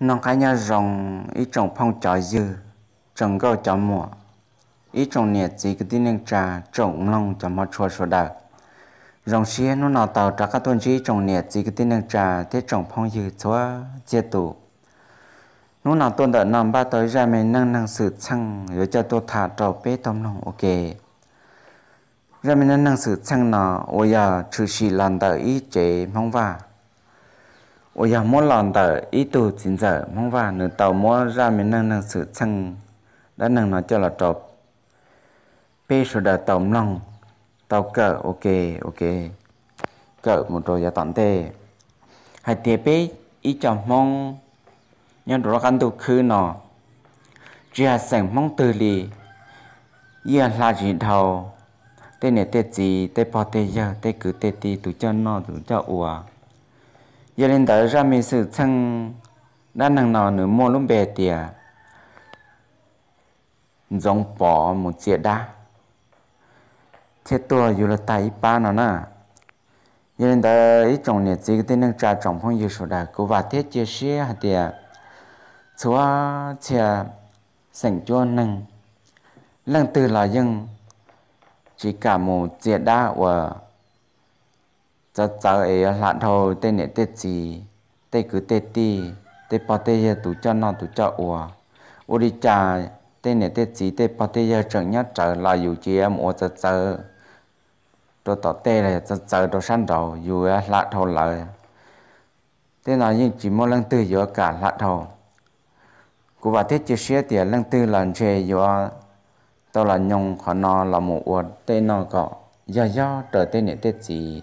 nông khai nhà rồng ít trồng phong trò dư trồng gâu chó mùa ít trồng nhiệt gì cái tin nên trà trồng long trò mò chua chua đờ rồng xía nó nào tàu trà các tuần chỉ trồng nhiệt gì cái tin nên trà thế trồng phong dư chúa chia tụ nó nào tuần đợi năm ba tới ra mình năng năng sự chăng rồi cho tôi thả trò bé tôm nông ok ra mình năng năng sự chăng nó ôi giờ trừ xì lần đợi ít chế mong vả 我要摸 lòng tờ ý tù chính giờ mong và nửa tàu mua ra mình nâng nâng sự chăng đã nâng nó cho là trộp bê sổ đờ tàu lòng tàu cờ ok ok cờ một rồi giá tận tê hãy tiệp bê ý cho mong nhân đồ gắn tù khứ nọ chỉ là sẵn từ lì ý là gì đầu tên này tên gì tên bò tên giờ cứ tên tì tù cho nó tù cho ủa giờ lên tới ra mình sự chăng đã nằng nò nửa mua lúc bè tìa giống bỏ một chiếc đá thế tua dù là tay ba nó nè giờ lên tới ít trồng nhiệt gì cái tên năng trà trồng phong dư sổ đà cố và thiết chia sẻ hạt tìa chúa chia sảnh cho năng lăng từ là dân chỉ cả một chiếc đá và cho cháu ấy là đầu tên này tên gì tên cứ tên ti tên bỏ tên giờ tụ cho nó tụ cho ủa ủa đi cha tên này tên gì tên bỏ tên giờ chẳng nhớ trở là dù chị em ủa cho cháu tôi tỏ tên là cho cháu đồ săn đầu dù là đầu lợi thế nào nhưng chỉ một lần tư giữa cả là đầu cô bà thiết chia sẻ tiền lần tư lần chê giữa tôi là nhung khó nó là một uốn tên nó có do do trở tên này tên gì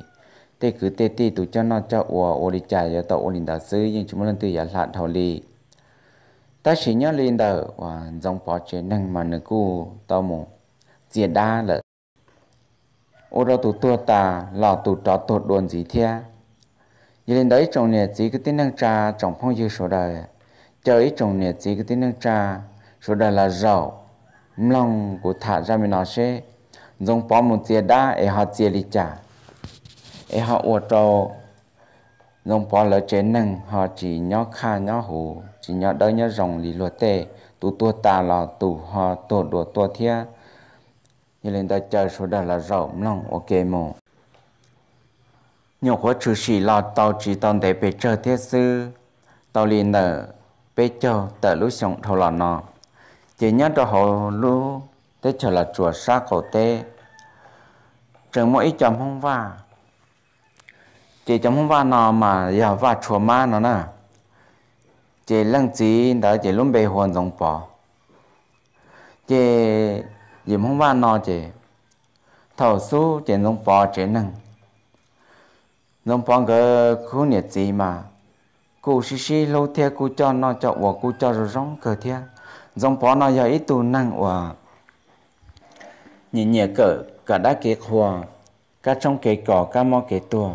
tê cứ tê tê tụ cho nó cho ủa ô đi chạy cho tàu ô linh đào sư nhưng chúng lần tự giả lạ thầu lì ta chỉ nhớ linh đào và dòng bỏ chế năng mà nữ cu tàu mù dìa đa lợ ô đó tụ tua ta lò tụ trò tụ đồn gì thia giờ lên đấy trồng nè chỉ có tính năng trà trồng phong dư số đời chờ ý trồng nè chỉ có tính năng trà số đời là rau mlong của thả ra mình nói sẽ dòng bỏ một chia đa để họ chia lịch trả e họ ua trâu nông bỏ lỡ trên nâng họ chỉ nhó kha nhó hù chỉ nhó đỡ nhó rồng lì lúa tê tu tua ta lò tu họ tổ đùa tua thia như lên ta chờ số đó là rộng lòng ok mồ nhiều quá trừ sĩ lò tàu chỉ tàu để bề chờ thiết sư tàu liền nở bề chờ tờ lũ sống thầu lò nọ chỉ nhớ cho họ lũ tết chờ là chùa xa cổ tê trường mỗi chồng không vào chị chấm va nó mà giờ va chùa ma nó nè chị lăng chí đã chị luôn bề hồn dòng bỏ chị dìm không va nó chị thầu su chị dòng bỏ chị nâng dòng bỏ cái khu nhiệt gì mà cụ xí xí lâu theo cụ cho nó cho của cụ cho rồi rong cờ theo, dòng bỏ nó giờ ít tu năng của nhìn nhẹ cỡ cả đá kế hoa cả trong kế cỏ cả mò kế tua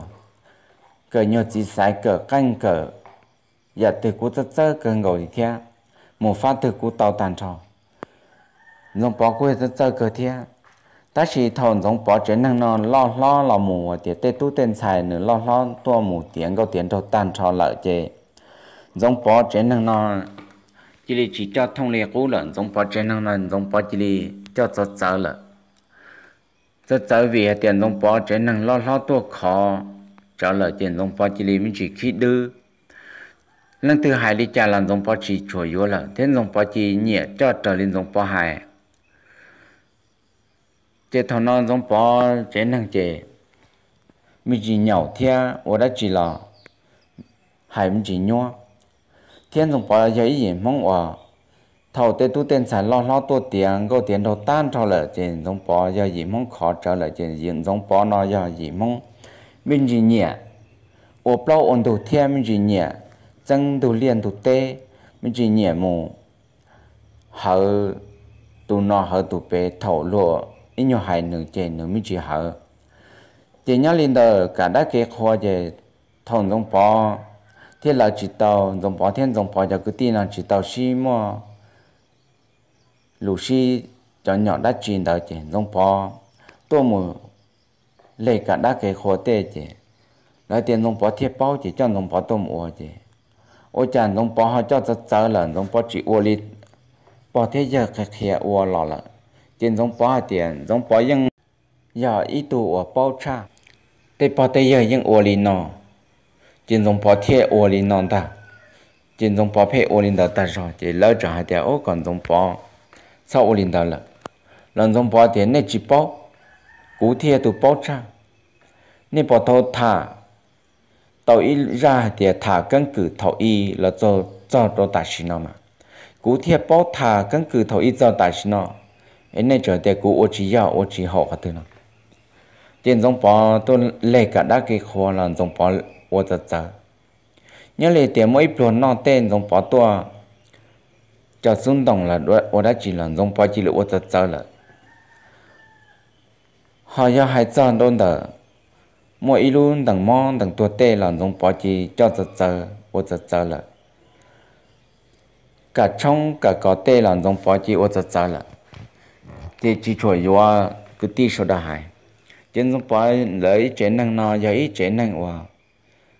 cờ nhờ chỉ sai cờ canh cờ giờ dạ từ cú tớ tớ cờ ngồi kia, một phát từ cú tàu tàn trò nông bỏ quê tớ tớ cờ thia ta chỉ thòn giống bỏ chế năng non lo lo là mù tiệt tê tu tên xài nữa lo lo tua mù tiếng câu tiếng trò tàn trò lợi chế giống bỏ chế năng non chỉ là chỉ cho thông lệ cũ lợn giống bỏ chế năng non giống bỏ chỉ là cho tớ tớ lợn tớ tớ vì tiền nông bỏ chế năng lo lo tua khó cho lời tiền dòng phó chí lý mình chỉ khi đưa lần thứ hai đi trả làm dòng phó chí chủ yếu là thế dòng phó chí nhẹ cho trở lên dòng phó hài chế thằng nó dòng phó chế năng chế mình chỉ nhậu thia ở đó chỉ là hài mình chỉ nhua thiên dòng phó giấy gì mong ở thầu tê tu tên sản lo lo tu tiền có tiền đầu tan cho là trên dòng phó do gì mong khó trở lại trên dòng phó nó do gì mong mình gì nhỉ ô bao ổn đầu thiên mình gì nhỉ chân đầu liền đầu tê mình gì nhỉ mù hở tụ nọ hở tụ bé thổ lộ ít nhiều hại nửa chè nửa mình chỉ hở chỉ nhớ lên tờ cả đã kế khóa về thôn giống bò thế là chỉ tàu giống bò thiên giống bò giờ cứ tin là chỉ tàu xi mà lũ xi cho nhỏ đã chìm tờ chỉ giống bò tôi mù lấy cả đã cái khó tê chứ lại tiền nông bỏ thiết bao chứ cho nông bỏ tôm ua chứ ô cha nông bỏ họ cho cho sợ là nông bỏ chỉ ua lì, bỏ thế giờ khai kia ua lọ là tiền nông bỏ tiền nông bỏ ยัง giờ ít tu ua bao cha tê bỏ tê giờ ยัง ua lít nọ tiền nông bỏ thiết ua lít nọ ta tiền nông bỏ phê ua lít đó ta rồi chứ lỡ trả tiền ô còn nông bỏ sau ua lít đó là lần nông bỏ tiền này chỉ bao cú thia tu bó cha nên bỏ thâu thả tàu y ra thì thả căn cứ thầu y là cho cho cho tài xí nó mà cú thia bó thả căn cứ thầu y cho tài xí nó em này cho thì cú ô chỉ giàu ô chỉ họ cái thứ nó tiền giống bỏ tôi lấy cả đã cái khó là giống bỏ ô tật tật nhớ lấy tiền mỗi buồn nó tên giống bỏ tôi cho xung động là ô đã chỉ là giống bỏ chỉ là ô tật tật là họ do hai chân đôn đỡ mỗi ít luôn đằng mong đằng tua tê là dùng bỏ chi cho giật giờ ô giật giờ là cả trong cả có tê là dùng bỏ chi ô giật giờ là thì chỉ chuẩn yo cứ ti số đã hại trên dùng bỏ lấy chế năng nào do ít chế năng wa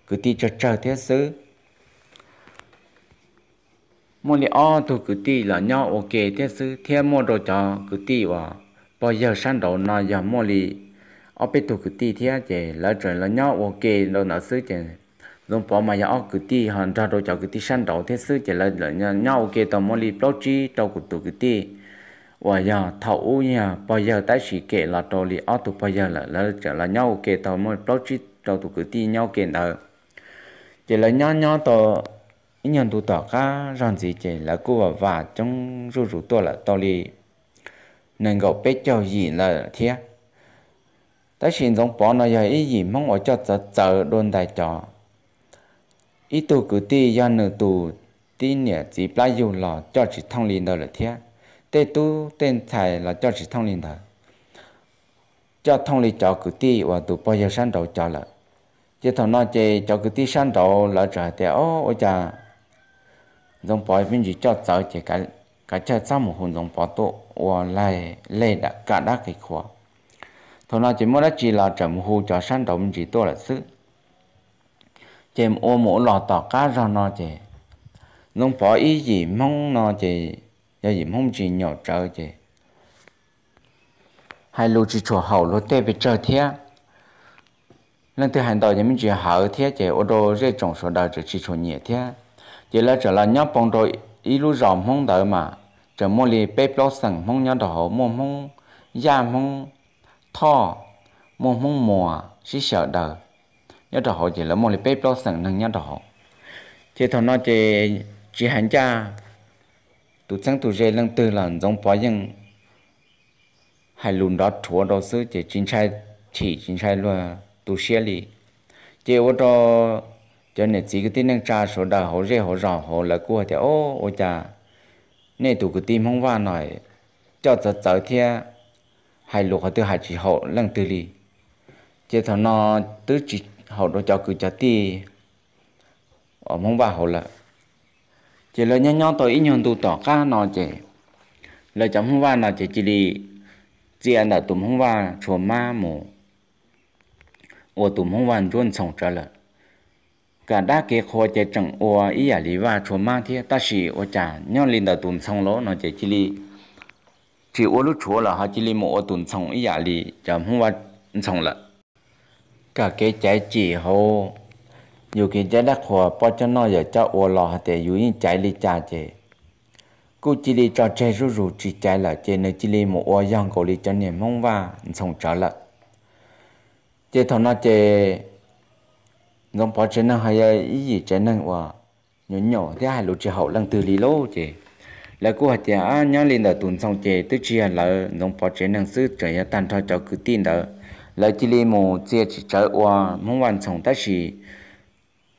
cứ ti cho chờ thế sự, mỗi lần o tôi cứ ti là nhau ok thế sự thêm mua đồ cho cứ ti wa bây giờ sang đầu nó giờ mua lì ở bên tụ cử ti thì à chị lỡ trời là nhau ok đâu nó xứ chị dùng bỏ mà giờ cử ti hòn ra đồ cho cử ti sang đầu thế xứ chị lỡ lỡ nhau ok tao mua lì bao chi đâu cử tụ cứ ti và giờ thấu u nhà bây giờ tái sĩ kể là đồ lì ở tụ bây giờ là lỡ trời là nhau ok tao mua bao chi đâu tụ cứ ti nhau kể đó chị lỡ nhau nhau tao nhân tụ tỏ cá rằng gì chị là cô và vả trong rủ rủ tôi là tao lì 能够被教育了天。但是从 bỏ nó giờ ý gì mong ở cho giờ giờ luôn đại trò ý tu cứ ti do nữ tu ti nhẹ chỉ plai dù là cho chỉ thông linh đó là thế tê tu tên thầy là cho chỉ thông linh đó cho thông linh cho cứ ti và tu bao giờ sáng đầu cho là chứ thằng nó chơi cho cứ ti sáng đầu là trả thế ô ô cha dòng bỏ bên gì cho giờ chỉ cái cái chơi sao một hồn dòng bỏ và lại lệ đã cả đã cái khóa thôi nào chỉ muốn đã chỉ là trầm hù cho sản động chỉ tôi là sự chém ô mổ lò tỏ cá ra nó chè nông phó ý gì mong nó chè giờ gì mong chỉ nhỏ trở chè hai lô chỉ chỗ hậu lô tê bị trở thế lần thứ hai đầu thì mình chỉ hậu thế chè ô đồ dễ trồng số đầu chỉ chỉ chỗ nhẹ thế chỉ là trở là nhóc bông đôi ý lô rộng mong đợi mà trở mô lì bê bó sẵn mông nhỏ đỏ mô mông da mông thò mô mông mùa xí sợ đờ nhỏ đỏ chỉ là mô lì bê bó sẵn nâng nhỏ đỏ thì thằng nó chỉ chỉ hẳn cha tụ sáng tụ dê lăng tư là giống bó dân hai lùn đó chúa đó sư chỉ chính trai chỉ chính trai luôn tụ xe lì chỉ ô tô cho nên chỉ cái tin cha số đờ hổ dê hổ rò hổ là cua thì ô ô cha nên tụ cái tim hông vào nổi cho tớ tớ thia hai lục họ từ hai chỉ hậu lần từ lì chế thằng nó tứ chỉ hậu đồ cho cứ cho ti ở ờ, mong vào hậu là chế lời nhau nhau tôi ít nhon tụ tỏ ca nó chế lời chấm không vào nó chế chỉ lì chỉ anh đã tụm không vào chùa ma mồ ở tụm hông vào luôn sống trở lại cả đa kế khó chế chẳng ủa ý à lý và chúa mang thế ta chỉ ủa chả nhau lên đầu tuần xong lỗ nó chế chỉ lý chỉ ủa lúc chúa là họ chỉ lý một tuần xong ý à lý chả không qua xong là cả kế trái chỉ hồ dù khi trái đắc khó bỏ cho nó giờ cho ủa lò hà tệ dù những trái lý cha chế cô chỉ lý cho trái rú rú chỉ trái là chế nơi chỉ lý một ủa dòng cổ lý cho niềm mong và xong trở lại chế thọ nó chế ngông bò trên năng hay ý gì trên năng hòa nhỏ nhỏ thế hai lỗ chỉ hậu lần từ lý lô chị là cô hạt giả nhá lên đã tuần xong chị tức chi là ngông bò trên năng sư trở ra tan cho cho cứ tin đó là chỉ lên một chia chỉ trở hòa mong hoàn thành tất chỉ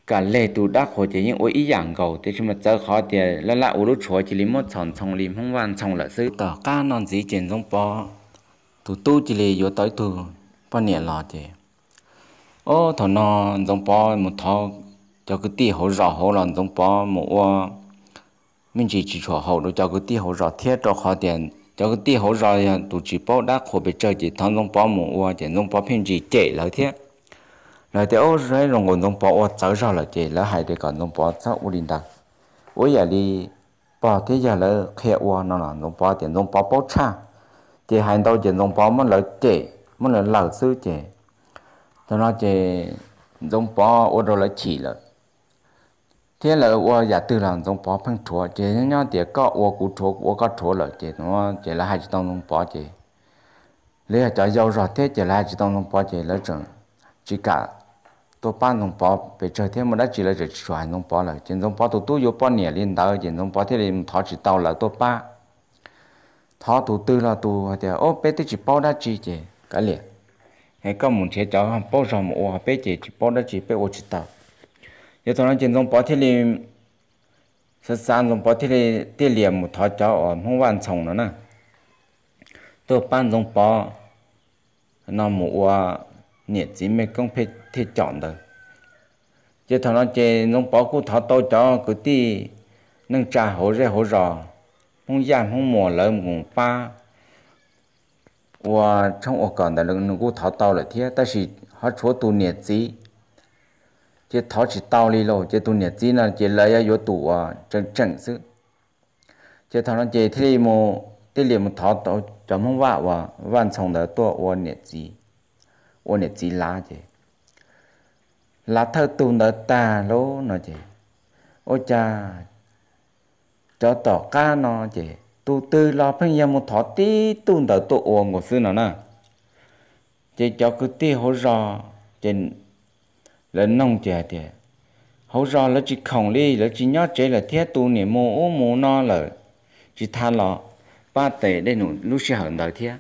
cả lê tụ đã khổ chỉ những ôi ý dạng cầu thế chứ mà giờ khó thì là lại ô lúc chúa chỉ lên một xong xong lên mong hoàn thành là sư tỏ ca non gì trên ngông bỏ tụ tu chỉ lên vô tới tụ bao nhiêu ô ờ, thọ nó giống bò một thọ cho cái tì hậu rõ hậu là giống bò một mình chỉ chỉ cho hậu đó cho cái tì hậu rõ thiết cho khó tiền cho cái tì hậu rõ là tụ chỉ bò đã khổ bị chơi chỉ thằng giống bò một chỉ giống bò phim chỉ chạy lại thiết lại thì ô rồi rồi còn giống bò ô cháu rõ là chạy lại hai đứa còn giống bò cháu u linh đặc ô giờ đi bò thế giờ là khe ô nó là giống bò tiền giống bò bò chả, chỉ hai đầu chỉ giống bò mà lại chạy mà lại lão sư chạy tôi nói chị giống bó ô đồ là chỉ là thế là ô giả tư là giống bó phăng chúa chị nhớ thì có ô cụ chúa ô có chúa là chị nó chị là hai chị tông giống bó chị lấy hạt cháu giàu rồi thế chị là hai chị tông giống bó chị là chừng chỉ cả tôi bán giống bó về chơi thế mà đã chỉ là chỉ chúa giống bó là chị giống bó tôi tu vô bó nhẹ lên đào chị giống bó thế là thọ chỉ tao là tôi ba thọ tụ tư là tụ thì ô bé thì chỉ bao đã chỉ chị cái liền hay có muốn chế cháu hàng bao giờ mà ô bé chỉ chỉ bao đó chỉ bé ô chỉ tao giờ tôi nói chuyện trong bao thế này sẽ sang trong bao thế này tê liềm một thọ cháu ở không hoàn xong nữa nè tôi ban trong bao nó một ô nhiệt chỉ mấy công phê thế chọn được giờ tôi là chuyện trong bao cũng thọ tôi cháu cứ tí nâng trà hổ ra hổ rò không giảm không mò lỡ một ba và trong ở còn là nó cũng tháo tàu lại thế, ta chỉ họ chúa tu nhiệt gì, chỉ tháo chỉ tàu đi rồi, chỉ tu nhiệt gì là chỉ lấy ở chỗ tủ à, chẳng chẳng sự, chỉ tháo nó chỉ thế mồ, thế liền một tháo tàu chấm không vạ và văn xong đó tôi ô nhiệt gì, ô nhiệt gì lá chứ, lá thơ tu đó ta lố nó chứ, ô cha cho tỏ ca nó chứ tu tư lo phải nhà một thọ tí tu đỡ tu uổng của sư nào nè chỉ cho cứ tí hỗ trợ trên lớn nông trẻ thì hỗ trợ là chỉ không đi là chỉ nhớ chế là thiết tu niệm mô ô mô no là chỉ tha lọ ba tệ đây nụ lúc sẽ hận đời thiết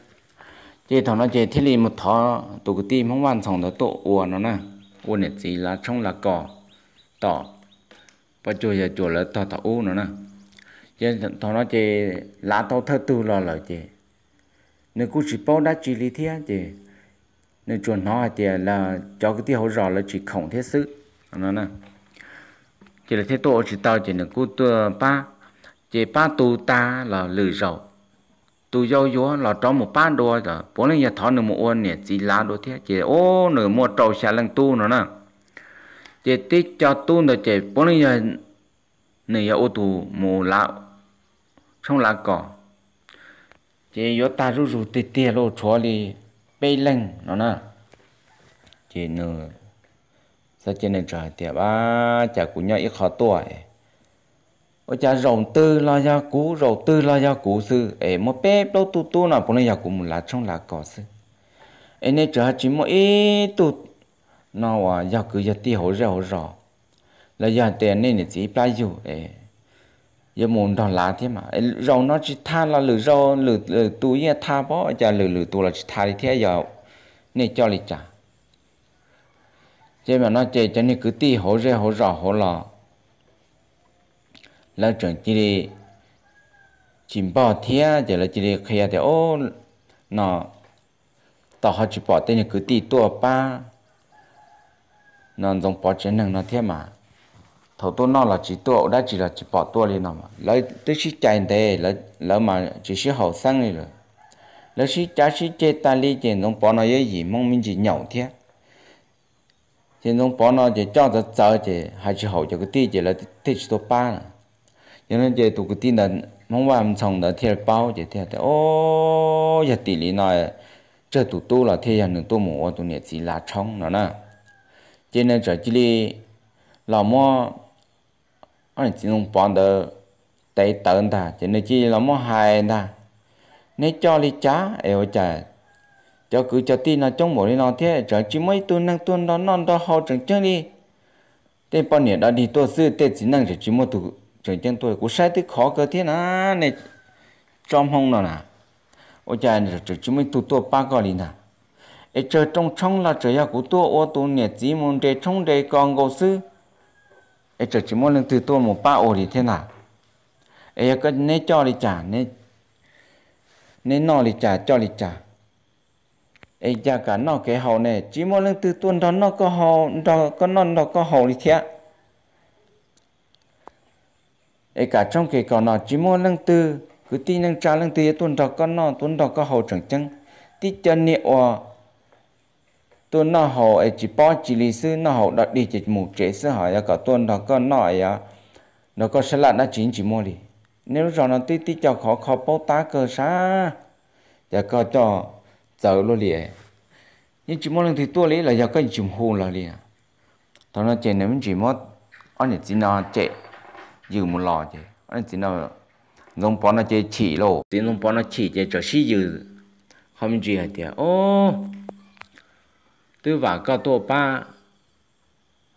chỉ thằng nó chỉ thiết li một thọ tu cứ tim không hoàn xong đó tu uổng nó nè uổng là chỉ là trong là cỏ tỏ và chùa giờ chùa là tỏ tỏ u nó nè giờ thằng nó chè lá to thơ tu lo lợ chè nếu cứ chỉ bao đã chỉ lý thế chè nếu chuẩn nó chè là cho cái tiêu rõ là chỉ khổng thiết sự nó nè chỉ là thế tổ chỉ tao chỉ là cứ tu ba chỉ ba tu ta là lử rầu tu giao gió là cho một ba đồ rồi bốn lần nhà thọ nửa một uôn nè chỉ lá đồ thế chỉ ô nửa mua trầu xả lần tu nó nè chỉ tí cho tu rồi chỉ bốn lần nhà nửa ô tu mù lão không là cỏ chỉ yo ta rú rú tê tê lô chó li bê lênh nó nè chỉ nửa sao chỉ nên trả tiền ba à, chả cũng nhau ít khó tuổi ôi chả rồng tư lo gia cú rồng tư lo gia cú sư ấy một bé đâu tu tu nào cũng nên gia cú một lá trong lá cỏ sư ấy nên trả chỉ một ít tu nào à gia cứ gia tiêu hồ ra hồ rõ là gia tiền nên là chỉ bao nhiêu ấy ยมนลาที่มาเรานอกจากทาลรือเราหรือตัวเยทาบ่จะหรือตัวเราจะทาที่เยาเนี่ยจอลิจ่าเจ้าแม่นอเจจะนี่คือตีหัวเรหัวรอหัวรอแล้วจนจีีจิมบ่เทียจะแล้วจีขยะเดีย้นอต่อเขาจิบ่เต้นคือตีตัวป้านอนตรงปอเจนึงนอเทียมา thầu tôi nó là chỉ tôi đã chỉ là chỉ bỏ tôi đi nào mà lấy tới chỉ chạy thế lấy lấy mà chỉ chỉ hậu sang đi rồi lấy chỉ cha chỉ chơi ta đi chơi nông bỏ nó cái gì mong mình chỉ nhậu thế chơi nông bỏ nó chỉ cho nó chơi chơi hay chỉ hậu cho cái tí chơi là tí chỉ tôi ba nè cho nên chơi tụ cái tí là mình xong đã thiệt bao chơi thiệt ô giờ tỷ lý này chơi tụ tôi là thiệt là tôi muốn tôi nhẹ chỉ là trong nữa nè cho nên chơi chỉ là 老么？anh chỉ nông bọn đỡ tay tận ta chỉ nên chỉ là món hài ta nếu cho đi chá eo chả cho cứ cho tin là trong mỗi đi nó thế cho chỉ mấy tuần năng tuần đó non đó hậu chẳng chân đi tên bọn nhỉ đã đi tôi sư tên chỉ năng trở chỉ một tụ chẳng chân tôi cũng sai tức khó cơ thế nà này trong hông nào nà ôi chả trở chỉ mấy tụ tôi ba cái đi nà ấy chơi trong trong là trời của tôi ô tu nhẹ chỉ muốn để trong để còn cầu sư ấy trở chỉ muốn lên từ tôi một ba ổ thì thế nào ấy có nên cho đi trả nên nên nọ đi trả cho đi trả ấy giá cả nọ cái hậu này chỉ muốn lên từ tôi đó nó có hậu đó có non đó có hậu đi thế ấy cả trong cái cầu nọ chỉ muốn lên từ cứ tin lên trả lên từ tuần đó có non tôi đó có hậu chẳng chăng tí chân nhẹ tôi nó hồ ấy chỉ bỏ chỉ lý sư nó hồ đặt đi chỉ một chế sư hỏi là có tuần đó có nói à nó có sẽ là nó chính chỉ mua đi nếu rồi nó tí tí cho khó khó bố tá cơ xa giờ có cho giờ luôn liền nhưng chỉ mua lần thì tôi lấy là giờ có chìm hồ là liền đó nó chạy nếu chỉ mua anh chỉ nó chạy dừ một lò chạy anh chỉ nó nông bón nó chạy chỉ lô tiếng nông bón nó chỉ chạy cho xí dừ không chỉ hạt tiền ô tư và có tổ ba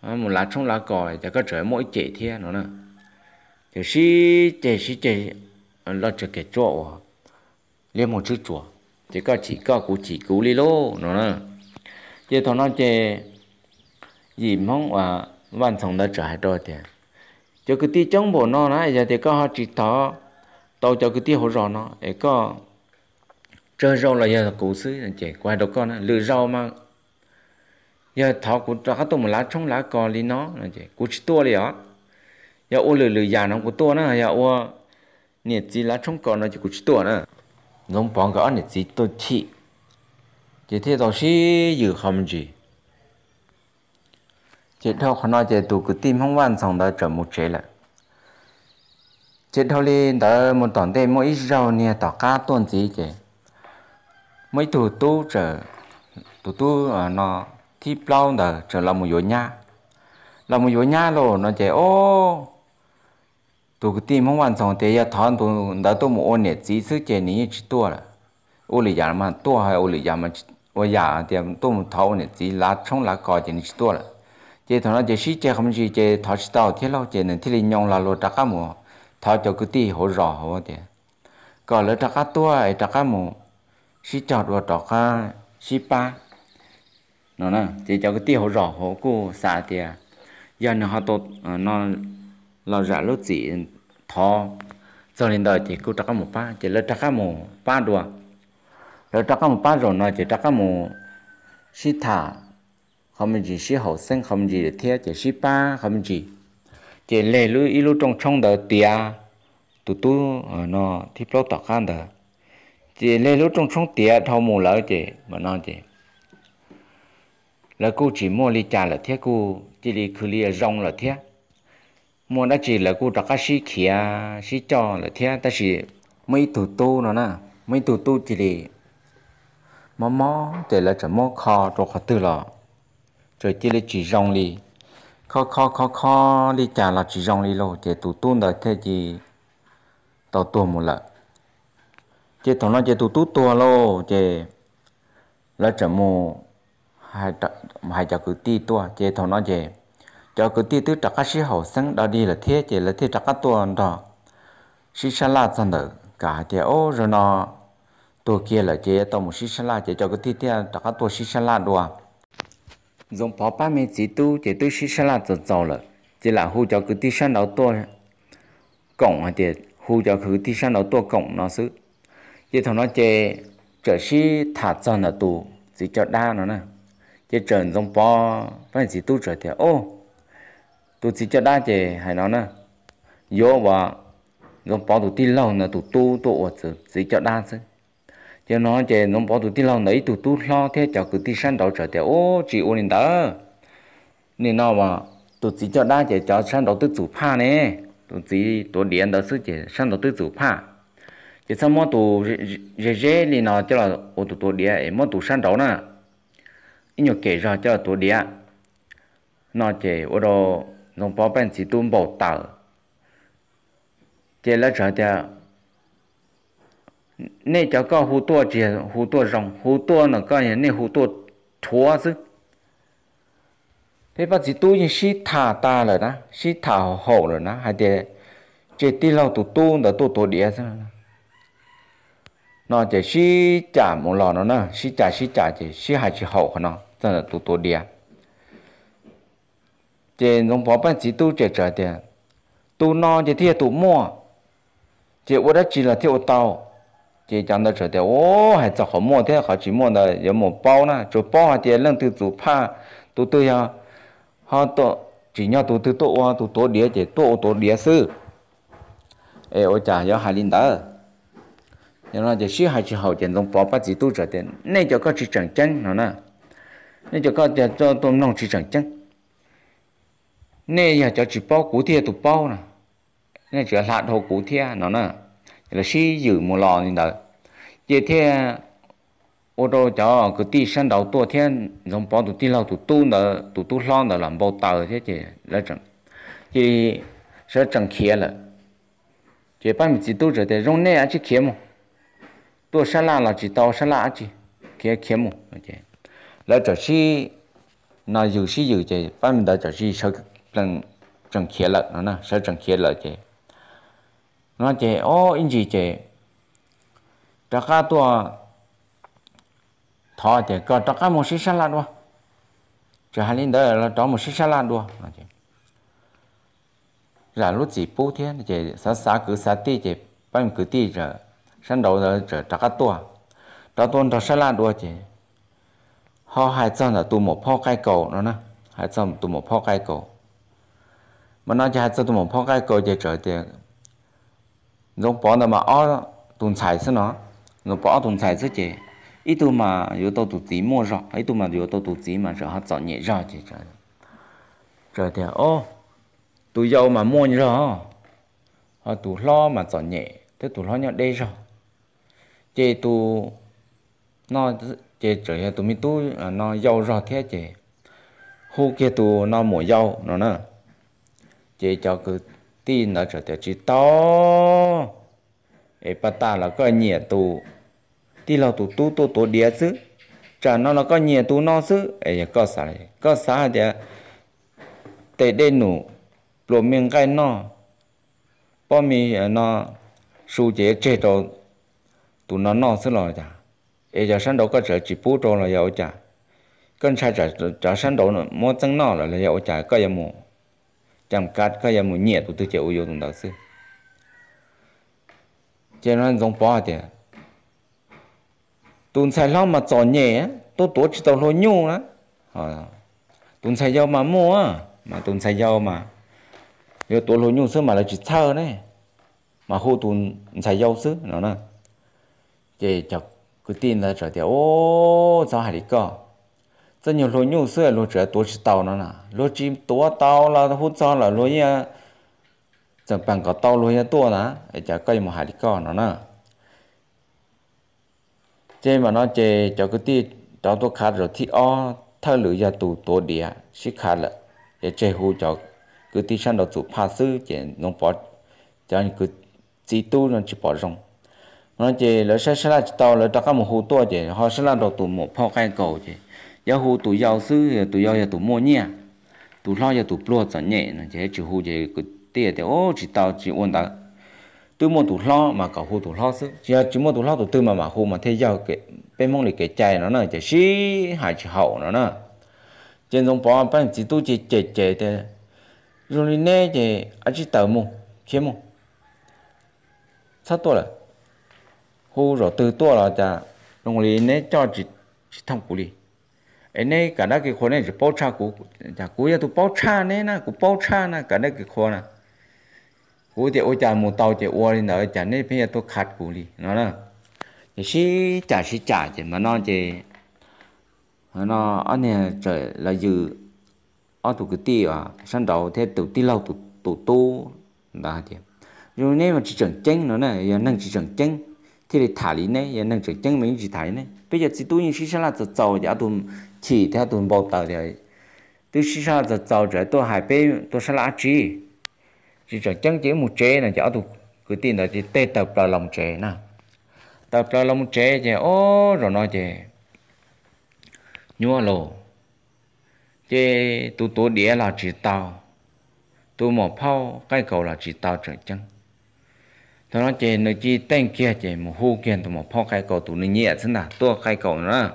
một lá trong lá còi thì có trời mỗi chế thiên nó nè thì si chế si chế lo cho cái chỗ liên một chút chùa thì có chỉ có cụ chỉ cụ li lô nó nè thì thằng nó chế gì mong à văn phòng đã hai đôi thì cho cái ti chống bộ nó nè giờ thì có họ chỉ thọ tàu cho cái ti hỗ trợ nó để có chơi rau là giờ cụ xứ chế quay đâu con lừa rau mang giờ thọ của các tôi một lá trong lá cò lý nó là gì của chỉ tua liền ạ, giờ ô lười lười già nó của tua nữa, giờ ô nhiệt gì lá trong cò nó chỉ của chỉ tua nữa nông bọn cái nhiệt gì tôi chỉ chỉ thế đó xí dự không gì chỉ thâu khó nói chỉ đủ cái tim không hoàn xong đó trở một chế lại chỉ thâu lên đó một tuần tây mỗi rau nè tỏ cá tuần gì chỉ mấy tụ tu trở tụ tu ở nó ที่เปล่าเด้ะจะเราไม่อยู่ยาเราไม่อยู่ยาโลนั่นจะโอ้ตุกตีมัวันสองเตียถอนตุนเด้ตัวมัโอนเนี่ยจีซื้อเจนี่ชิตัวละโอหลี่ยามันตัวให้โอหลี่ยามันว่ายาเตียตัวมัเท้าเนี่ยจีลัดช่องลัดกอเจนี่ชิตัวละ เจตอนเจชิเจคำชีเจถอดชิตอาที่เราเจนี่ที่ลิยองลาโลตะก้ามัวท้าเจ้ากตีหัวรอหัวเตียก็เลยตะก้าตัวไอ้ตะก้ามัวชิจอดว่าตะก้าชิป้า nó nè chỉ cho cái tiêu rõ hổ cô xả tiền giờ nó họ tốt ờ, nó lo giả lốt gì thò cho nên đời chỉ cứ trắc một pa chỉ lấy trắc một pa đùa lấy trắc một pa rồi nó chỉ trắc một xí thả không chỉ xí hậu sinh không gì thế chỉ xí pa không gì chỉ lệ lu ít lu trong trong đời tiền tụ tụ ờ, nó thì bao tọt khan đời chỉ lệ lu trong trong tiền thâu mù lỡ chỉ mà nó chỉ là cô chỉ mua li trà là thế cô chỉ li cứ li rong là thế mua đã chỉ là cô đặt cái xí kia xí cho là thế ta chỉ mấy tụ tu nó nè mấy tụ tu chỉ li mà mò để là chỉ mò kho cho khó tư là rồi chỉ li chỉ rong li kho kho kho kho li trà là chỉ rong li lo để tụ tu là thế gì tao tu một lần chỉ thằng nó chỉ tụ tu tu lo chỉ là chỉ mò hai trận mà hai cho cứ ti tua chế thầu nó chế cho cứ ti tứ các sĩ hậu sang đó đi là thế chế là thế trả các tua đó sĩ sa la chân đó cả chế ô rồi nó tua kia là chế tao một sĩ sa la chế cho cứ ti trả các tua sĩ sa la đua dùng phó ba mươi chỉ tu chế tu sĩ sa la chân giàu là chỉ là hú cho cứ ti sang đầu tua cộng à chế hú cho cứ ti sang đầu tua cộng nó xứ chế thầu nó chế trở sĩ thả chân là tù chỉ cho đa nó nè chế trần trong bò phải chỉ tu trở thì ô tu chỉ cho đa chỉ hay nó nè vô và trong bò tu ti lâu nè tu tu tu ở chữ chỉ cho đa chứ cho nó chỉ trong bò tu ti lâu nãy tu tu lo thế cho cứ ti san đầu trở thì ô chỉ ô nên đó nên nó mà tu chỉ cho đa chỉ cho san đầu tư chủ pha nè tu chỉ tu điện đó sư chỉ san đầu tư chủ pha chỉ sao mà tu rề rề thì nó cho là ô tu tu điện mà tu san đầu nè nhiều kể ra cho tổ địa nó chỉ ở đó nông bó bên chỉ tuôn bầu tờ chỉ là trở cho nên cho có hú tua chỉ hú tua rồng hú tua nó có những nên hú tua chúa chứ thế bác chỉ tu như sĩ thả ta rồi đó sĩ thả hộ rồi đó hay thì chỉ tin lâu tụ tu đã tu tổ địa chứ nó chỉ xí trả một lò nó nè xí trả xí trả chỉ xí hai chỉ hậu của nó tức là tụt tu địa chỉ giống bỏ bán chỉ tu chỉ trả tiền tu no chỉ thiệt tụt mua chỉ ở đó chỉ là thiệt tàu chỉ chẳng được trả tiền ô hay cho họ mua thế họ chỉ mua là có một bao nè chỗ bao họ tiền lương từ chủ pa tụt tu ya họ tu chỉ nhau tụt tu tu tụt tu địa chỉ tụt tu địa sư ê ôi trả cho hai linh đó nó là giờ xí hai chữ hậu tiền đồng bỏ bát chỉ tu trở tiền nên cho có chữ chẳng chân nó nè nên cho có giờ cho tôm nông chỉ chẳng chân nên giờ cho chỉ bao cú thia tụ bao nè nên chỉ là đồ cú thia nó nè là xí giữ một lò như đó giờ thế ô tô cho cái đi sang đầu tua thiên dòng bỏ tụi đi lâu tụi tu nợ tụi tu lo nợ làm bao tờ thế chứ, là chẳng thì sẽ chẳng kia là chị bao nhiêu chỉ tu trở để rong nè chỉ kia mà ตัวสลาเราจีโตสลาจีเขียเขียมุเจแล้วจะชีนายอยู่ชีอยู่เจปั้นเดจะชีเสจังจังเขียละนะเสจังเขียละเจนั่นเจโอ้อินจีเจตะก้าตัวทอเจก็ตะก้ามุชิสลาดวะจะหันลินเดอร์เราตอมุชิสลาดวะนั่นเจ ra lúc gì bố thế thì xã xã cứ xã ti thì bao cứ ti rồi đầu tua, tua lan Họ hai trăm là tu một phao cái cầu nó nè, hai trăm tu một phao cái cầu, mà nó chỉ hai trăm tu một phao cái cầu chỉ trở thì giống bỏ nó mà ó tuần sài xí nó, nó bỏ tuần sài xí chị, ít tu mà yếu tố tu tí mua rồi, ít tu mà yếu tố tu tí mà rồi họ chọn nhẹ rồi chị trở, trở thì ô, tu dâu mà mua rồi, họ tu lo mà chọn nhẹ, thế tu lo nhận đây rồi chế tu nó chế trở hệ tụi mi tu nó giàu rõ thế chế hô kia tu nó mổ giàu nó nè chế cho cứ tin nó trở thể chỉ to ấy bắt ta là có nhẹ tu tin là tu tu tu tu địa chứ chả nó là có nhẹ tu nó chứ ấy có sao có sao thì tệ đến nụ lộ miệng cái nó bao mi ờ, nó su chế chế đồ tụ nó nó xí lo chả ấy giờ sáng đầu có trở chỉ bố trâu là giàu chả cơn sai trở trở sáng đầu nó mua tăng nó là là giàu chả có giàu mù chẳng cắt có giàu mù nhẹ tụ tư chịu vô tụ đạo sư cho nên giống bò thì à tụn sai lo mà tròn nhẹ tôi tổ chỉ tàu lôi nhung đó ờ. tụn sai giàu mà mua mà tụn sai giàu mà giờ tổ lôi nhung xưa mà là chỉ thơ này mà hô tuần sai giàu xứ nó nè ye cho cứ tin là trở theo ô sao hải đi cơ cho nhiều lối nhu xưa lối trở tổ chức tàu nó nè lối chim tổ tàu là hút cho là lối ya chẳng bằng có tàu lối ya tổ nè để cho coi một hải đi cơ nó nè chế mà nó chế cho cứ tin cho tôi khát rồi thì o thơ lưỡi ya tù tổ địa xí khát là để chế cho cứ tin sang đầu chủ pha sư chế nông bỏ cho cứ chỉ tu nó chỉ bỏ rong nó chỉ lỡ sẽ sẽ là tàu lỡ cho các một hồ to chỉ họ sẽ là đầu tụ một phao khai cầu chỉ giờ hồ tụ giàu xứ tụ giàu giờ tụ mua nhia tụ lo giờ tụ lo chẳng nhẹ nó chỉ chủ hồ chỉ cứ tiền thì ô chỉ tàu chỉ ổn đã từ mua tụ lo mà cả hồ tụ lo xứ chỉ chỉ mua tụ lo tụ tư mà mà hồ mà thấy giàu cái bên mông này cái chạy nó nè chỉ xí hại chỉ hậu nó nè trên sông bò bên chỉ tu chỉ chạy chạy thế rồi nè à, chỉ ở chỉ tàu mua kiếm mua sao to là hu rồi từ tua là chả đồng lý nên cho chỉ chỉ thông cú đi ấy nên cả đó cái khối này chỉ bao cha cú chả cú giờ tu bao cha nên na cú bao cha na cả đó cái khối na cú thì ôi chả một tàu chỉ ôi lên nữa chả nên bây giờ tôi khát cú đi nó là chỉ xí chả xí chả chỉ mà nó chỉ nó anh này trời là dự ở tụ cái ti à sân đầu thế tụ ti lâu tụ tụ tu đã thì, rồi nếu mà chỉ chẳng chênh nó này giờ năng chỉ chẳng chênh thì để thả lý này giờ năng chứng chân mình chỉ thả này bây giờ chỉ tôi như là giờ giàu giờ tôi chỉ theo tôi bảo tờ thì tôi xí sao giờ giàu rồi tôi hải bê tôi sẽ là chỉ chỉ cho chân chỉ một chế là giờ tôi cứ tin là chỉ tê tập là lòng chế nè tập là lòng chế thì ô rồi nói chế nhua lô chế tôi tôi đĩa là chỉ tàu tôi mỏ phao cái cầu là chỉ tàu trực chân nó nói chè nó chi tên kia chè mà hô kia tụi mà phao khai cầu tụi nó nhẹ thế nào tôi khai cầu nữa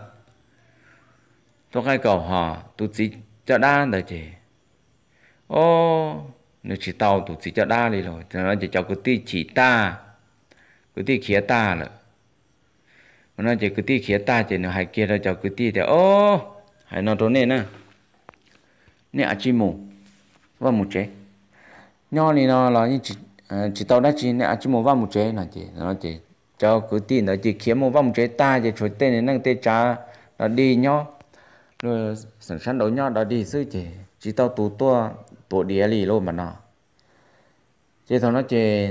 tôi khai cầu họ tụi chỉ cho đa đời chè ô nó chỉ tàu tụi chỉ cho đa đi rồi nói chỉ cho cái tí chỉ ta cái tí khía ta rồi mà nó chỉ cái tí khía ta chè nó hai kia nó cho cái tí thì ô hai nó trốn nè nè à chi mù và vâng, mù chế nhau này nó là như chỉ Ờ, chỉ tao đã chỉ nè à, chỉ một vào một chế là chị nó chị cho cứ tin là chị kiếm một vào một chế ta chị chuột tên này năng tê cha nó đi nhó rồi ờ, sản sản đấu nhó đó đi sư chị chỉ tao tụ tua tụ địa lì luôn mà nó chị tao nó chị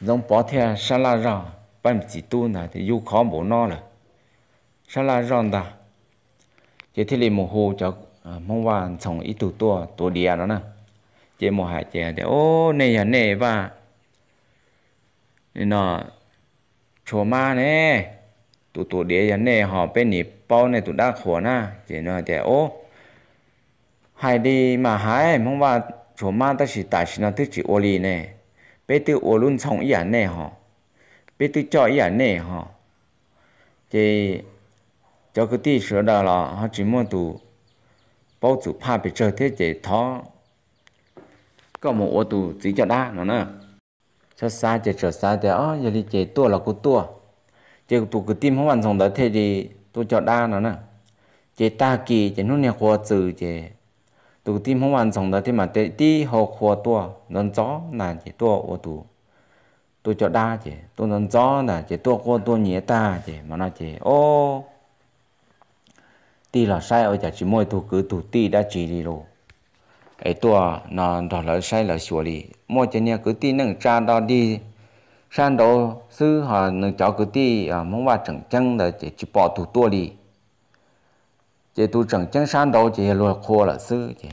giống bỏ theo sa la rào bắn chỉ tu là thì du khó bổ no là sa la rào đó chị thì lì một hồ cho mong vàng sống ít tụ tua tụ địa đó nè chế mô hạ chế để ô này hả này và nên nó chỗ ma nè tụ tụ đĩa hả này họ bên nhịp bao này tụ đã khổ na chế nó để ô hai đi mà hai mong và chỗ ma ta chỉ tại nó tức chỉ ô li nè bé tự ô luôn xong yên hả này họ bé tự cho yên hả này họ chế cho cái tí sửa đó là họ chỉ muốn tụ bao tụ pha bị chơi thế chế thó có một ô tô chỉ cho đa nó nè cho xa chơi trở xa thì ó giờ đi chơi tua là cứ tua chơi tụ cứ tim không ăn xong đó thế thì tôi cho đa nó nè chơi ta kỳ chơi nó nhà khoa trừ chơi tụ tim không ăn xong đó thế mà tê tí họ khoa tua non gió là chơi tua ô tô tôi cho đa chơi tôi non gió là chơi tua khoa tua nhẹ ta chơi mà nó chơi ô tí là sai ở chả chỉ mỗi tụ cứ tụ tí đã chỉ đi rồi ai tua nó đó là sai là sửa đi mỗi chân nhà cứ ti nâng cha đó đi sang đó sư họ nâng cháu cứ tin à mong và chẳng chân là chỉ chỉ bỏ thủ tua đi chỉ tu chẳng chăng sang đó chỉ lo khô là sư chỉ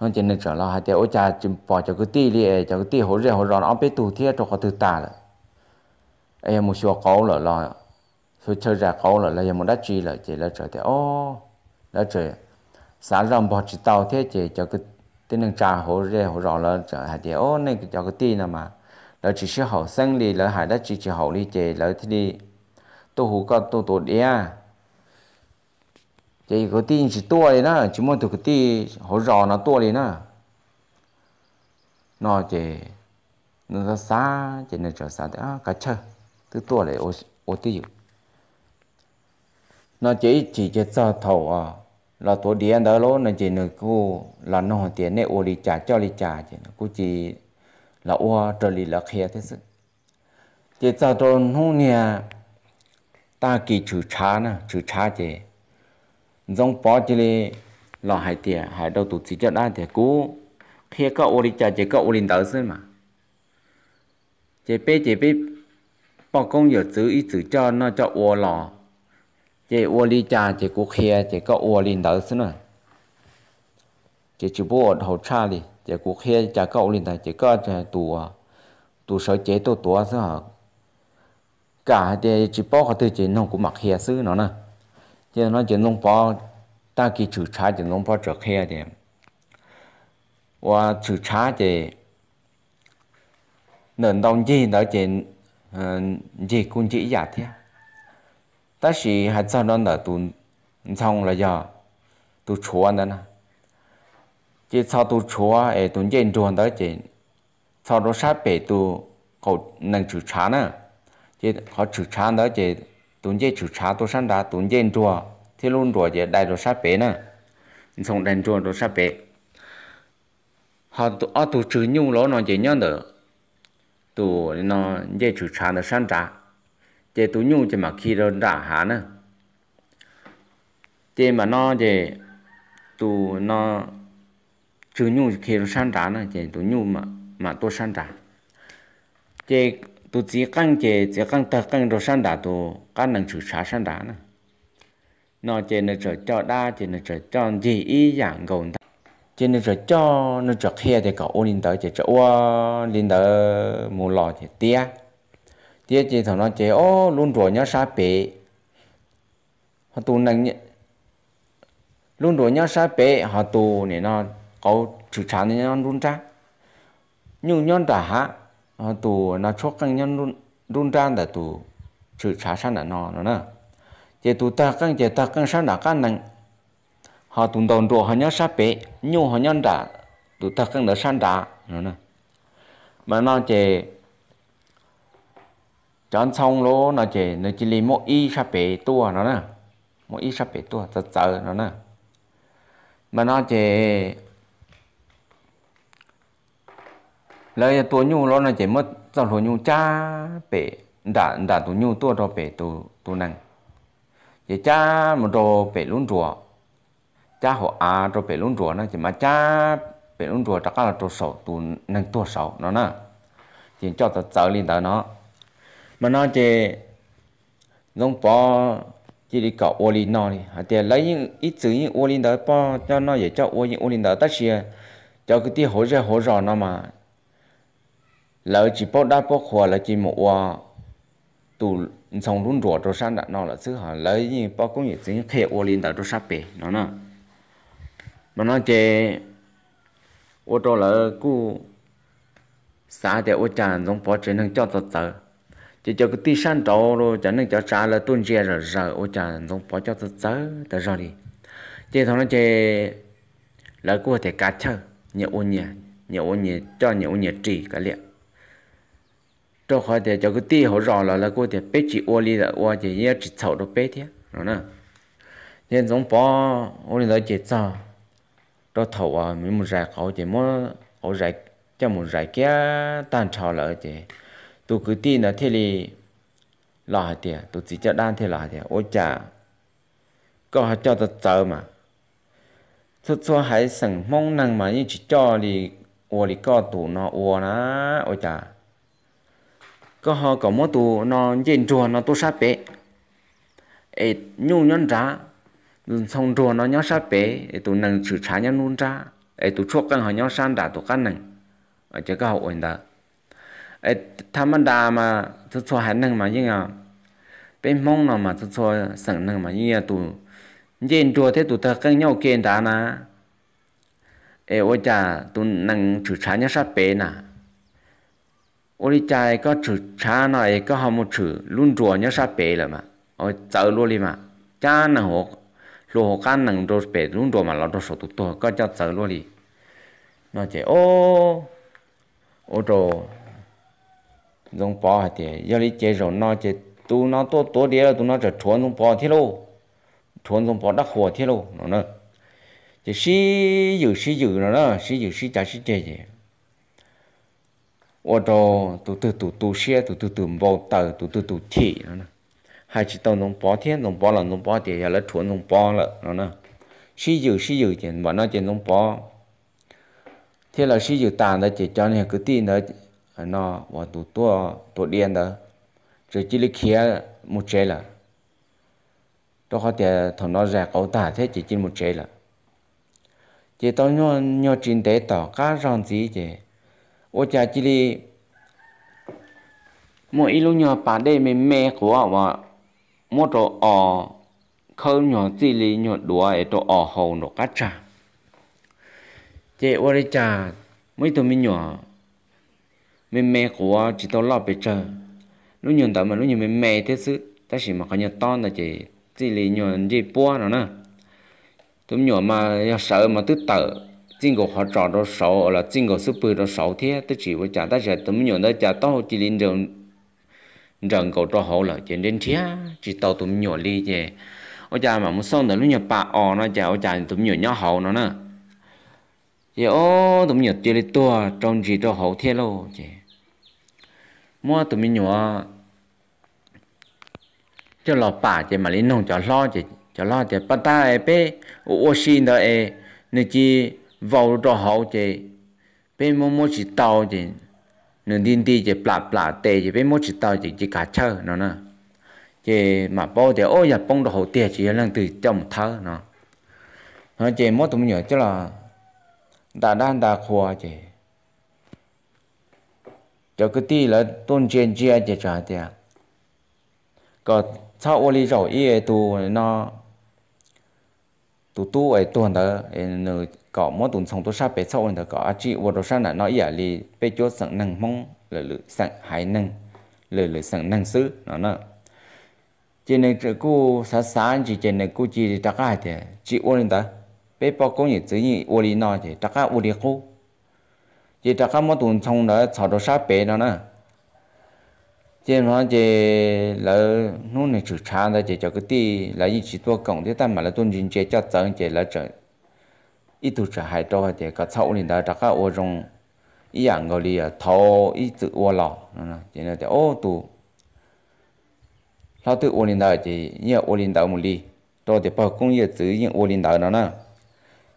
nó chỉ nâng trở là hai cái ôi cha chỉ bỏ cho cứ ti đi à, cho cứ tin hỗ trợ hỗ trợ nó biết tu thiết cho họ tự tả là ai một số câu là lo số chơi ra câu là là một đắt chi là chỉ là trở thế ô đã trời sáng rong bỏ chỉ tàu thế chỉ cho cái tên đường trà hồ rê hồ rõ là trở hạt địa ô này cho cái tin mà lỡ chỉ sẽ hậu sinh đi lỡ hải đất chỉ chỉ hậu đi chỉ lỡ thì đi tôi hú con tôi tôi đi à chỉ có tin chỉ tua đi nè chỉ muốn được cái tin hồ rõ nó tua đi nè nó chỉ nó ra xa chỉ nó trở xa à cá chơ từ tua lại ô ô tiêu nó chỉ chỉ chỉ cho thầu à là tổ điện đó lỗ nên chỉ là cô là nó tiền này ô đi trả cho đi trả chỉ cô chỉ là ô trở đi là khía thế sự chỉ cho tôi hôm nay ta kỳ chữ cha nè chữ cha chỉ giống bỏ chỉ là là hai tiền hai đầu tổ chức cho đã thì cô khía các ô đi trả chỉ các ô đi đỡ xin mà chỉ biết chỉ biết bỏ công việc giữ ít giữ cho nó cho ô lò chế ô li cha chế cố khía chế có ô li đó xin rồi chế chụp bố hậu cha đi chế cố khía cha có ô li đó chế có chế tù tù sợ chế tù tù sao hả cả thì chụp bố họ tự chế nông cũng mặc khía xứ nó nè chế nó chế nông bó ta kỳ chữ cha chế nông bó trở khía thì và chữ cha chế nền đồng gì đó chế gì cũng chỉ giả thế 但是还早那那都从了呀，都错的呢。chỉ sau tu chúa ấy tu trên trường đó chỉ sau đó sát bể tu cậu nâng chữ chán à chỉ có chữ chán đó chỉ tu trên chữ chán tu sáng đã tu trên chùa thì luôn chùa chỉ đại đồ bể xong đền chùa đồ sát bể họ tu tu chữ nhung lỗ nó chỉ nhớ được tu nó trên chữ chán đó sáng chế tú nhung chế mà khi rồi đã há nữa chế mà nó chế tu nó chú nhung khi rồi sáng trả nữa chế tú nhung mà mà tôi sáng trả chế tú chỉ căng chế chỉ căng tờ căng rồi sáng trả tu căng năng chú xá sáng trả nữa nó chế nó trở cho đa chế nó trở cho gì ý dạng gồm ta chế nó trở cho nó trở kia thì có ôn linh tới chế trở ôn linh tới mù lò chế tia tiếc chỉ thằng nó chế ô luôn rồi nhá sa bể họ tu năng luôn rồi nhá sa bể họ tu này nó có chữ chán này nó luôn ra nhưng nhân đã hạ họ tu nó chốt căng nhân luôn luôn ra là tu chữ chả sang là nó nè chỉ tu ta căng chế ta căng sang là căng năng họ tu đồng đồ họ nhá sa bể nhưng họ nhân đã tu ta căng đã sang đã nó nè mà nó chế chọn xong lô nó chỉ nó chỉ lấy một ít sắp bể tua nó nè một ít sắp bể tua tớ sự nó nè mà nó chỉ lấy tua nhu lô nó chỉ mất dòng hồ nhu cha bể đã đã tua nhu tua đó bể tu tu năng chỉ cha một đồ bể luôn rùa cha họ à rồi bể luôn rùa nó chỉ mà cha bể luôn rùa chắc là đồ sầu tu năng tua sầu nó nè chỉ cho tớ sự liền tới nó mà nó chè giống bò chỉ đi cọ ô linh nó đi hả thì lấy những ít thứ những ô linh đó bò cho nó để cho ô những ô linh đó tất nhiên cho cái tí hỗ trợ hỗ trợ nó mà lỡ chỉ bò đá bò khoa là chỉ một hoa tụ xong luôn rửa rồi sang đặt nó là thứ hả lấy những bò cũng như thứ những khe ô linh đó rồi sắp bể nó nè mà nó chè ô cho là cứ xã thì, ô chàng giống bò chỉ hàng cho tờ tờ 就叫个地上着咯，叫恁叫摘了多些肉肉，我讲弄把叫子走在这里。接他们叫来过的干草，尿乌鸟，尿乌鸟叫尿乌鸟追个了。叫过点叫个地好热了，来过点白鸡窝里的，窝就一直炒着白天，是呢。恁从把我里头去走，到头啊没么热，好，天么好热，叫么热些蛋炒了叫。tôi cứ tin là thế li lò thì tôi chỉ cho đan thế lò thì ôi cha, có cho tôi sợ mà tôi cho hãy sẵn mong năng mà như chỉ cho đi, ua đi có tủ nó ua nó ôi cha, có họ có một tủ nó dền chùa nó tu sát bể ê nhu nhon trả xong chùa nó nhon sát bể tủ năng chữ trả nhon luôn trả ê tủ chuộc căn họ nhon san trả tủ căn năng ở chỗ cái họ ổn đó ไอ้ธรรมดามาทุกชัวหันหนึ่งมายิ่งอ่ะเป็นมองเนาะมาทุกชัวสังหนึ่งมายิ่งอ่ะตัวเย็นตัวเท่ตัวเธอก็เงาเกณฑ์ดานะเออว่าจะตัวนั่งฉุดช้าเนี่ยชอบเป็นน่ะโอ้ยใจก็ฉุดช้าหน่อยก็หอมฉุดรุ่นจัวเนี่ยชอบเป็นเลยมาโอ้ยเจอรู้เลยมาจ้าหน้าหัว lô hồ cá nằng đồ bể luôn đồ mà lão đồ sổ tụt tôi có cho sợ luôn đi nó chỉ ô ô đồ dùng bỏ hạt thì giờ đi chơi rồi nó chơi tu nó to to đi rồi tu nó chơi chuồn dùng bỏ thế lô chuồn dùng bỏ đắc hoa thế lô nó nữa chỉ xí dự xí dự nó nữa xí dự xí chả xí chơi gì ô tô tu tu tu tu xe tu tu tu bao tờ tu tu tu thị nó nè. hai chỉ tàu dùng bỏ thế dùng bỏ là dùng bỏ thì giờ là chuồn dùng bỏ là nó nữa xí dự xí dự thì bọn nó chơi dùng bỏ thế là xí dự tàn là chỉ cho nên cứ tin đó nó và tụ tua tụ điện đó rồi chỉ lấy kia một chế là tôi có thể thằng nó ra cậu ta thế chỉ chỉ một chế là chỉ tao nhớ nhớ trình tế tỏ cá rong gì chứ ô cha chỉ lấy mỗi lúc nhỏ bà đây mình mẹ của họ mà một chỗ ở không nhỏ chỉ lý nhỏ đùa ở chỗ ở hầu nó cá trà chỉ ô đây trà mấy tụi mình nhỏ mẹ mẹ của chị tao lo bị chờ nó nhận tao mà nó nhận mẹ mẹ thế sự ta chỉ mà có nhận to là chỉ chỉ lấy nhận gì bua nó nè tụi nhỏ mà nhớ sợ mà tức tở chính của họ trò đó sầu là chính của super đó sầu thế tức chỉ với cha ta sẽ tụi nhỏ đó cha tao chỉ lên rừng rừng cậu cho hậu là trên trên thế chỉ tao tụi nhỏ đi về ông cha mà muốn xong là lúc nhập bà ò nó cha ông cha tụi nhỏ nhỏ hậu nó nè vậy ô tụi nhỏ chơi lên tua trong gì cho hậu thế lâu chị mua tụi mình nhỏ cho lò bà chị mà linh nông cho lo chị cho lo chị bắt ta ấy bé ô ô xin đó ấy nên chị vào đó hậu chị bé mua mua chỉ tàu chị nên đi đi chị plà plà tê chị bé mua chỉ tàu chị chỉ cả chơi nó nè chị mà bao thì ô giờ bông đồ hậu tiền chỉ lần từ trong thơ nó nó chị mua tụi mình nhỏ cho là đã đang đã khoa chị cho cái tí là tôn trên chia chỉ trả tiền còn sau ô lý rồi tu nó tu tu ấy tuần đó nó có mỗi tuần xong tu sát bé sau đó có ăn chỉ vô đồ sát là nó ý là bé chốt sẵn năng mong là lự sẵn hải năng lự lự sẵn năng xứ nó nó trên này cô sáng sáng chỉ trên này cô chỉ đặt cái thì chỉ ôn lý đó bé bao công việc chỉ như ô lý nó thì đặt cái ô lý cô chỉ ta không muốn tuần xong đó sau đó sao bể đó nè chỉ mà chỉ là nó này chữ cha đó chỉ cho cái tí là như chỉ tua công thì ta mà là tuần riêng chị cho chẳng chỉ là chẳng ít tuổi trả hai trâu thì cả sau này đó chắc ô rong ý dạng gọi là thâu ý tự ô lò nè chỉ nói thì ô tu lão tự ô linh đạo chị như ô linh đạo một đi đó thì bảo công việc tự nhiên ô linh đạo đó nè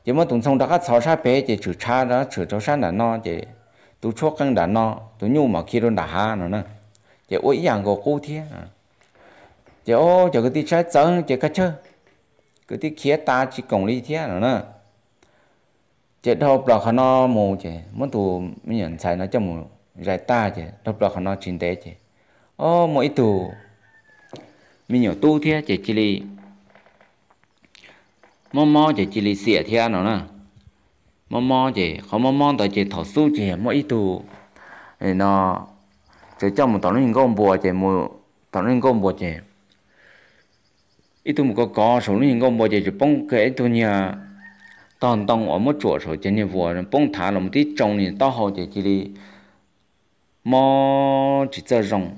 chỉ mà tụng xong đó các sáu sát bé chỉ chữ cha đó chữ cháu sát là no chỉ tụ chốt căng đã no tụ nhu mà khi luôn đã ha nó nè chỉ ôi dạng của cô thế chỉ ô chỉ cái tí trái chân chỉ cái chơ cái tí khía ta chỉ còn lý thế nó nè chỉ đâu là khả nó mù chỉ muốn tụ mình nhận sai nó cho mù giải ta chỉ đâu là khả nó chín tế chỉ ô mỗi tụ mình nhỏ tu thế chỉ chỉ mò mò chỉ chỉ lì xỉa thea nó nè mò mò chỉ khó mò mò tại chỉ thọ su chỉ mỗi ít tu thì nó chỉ trong một tàu nhân công con bùa chỉ một tàu nhân công con bùa chỉ ít tu một cái có số nó công con bùa chỉ chỉ bông cái tu nhà tòn tông ở một chỗ số chỉ nhìn bùa bông thả là một tí trồng thì to hồ chỉ chỉ lì mò chỉ cho rồng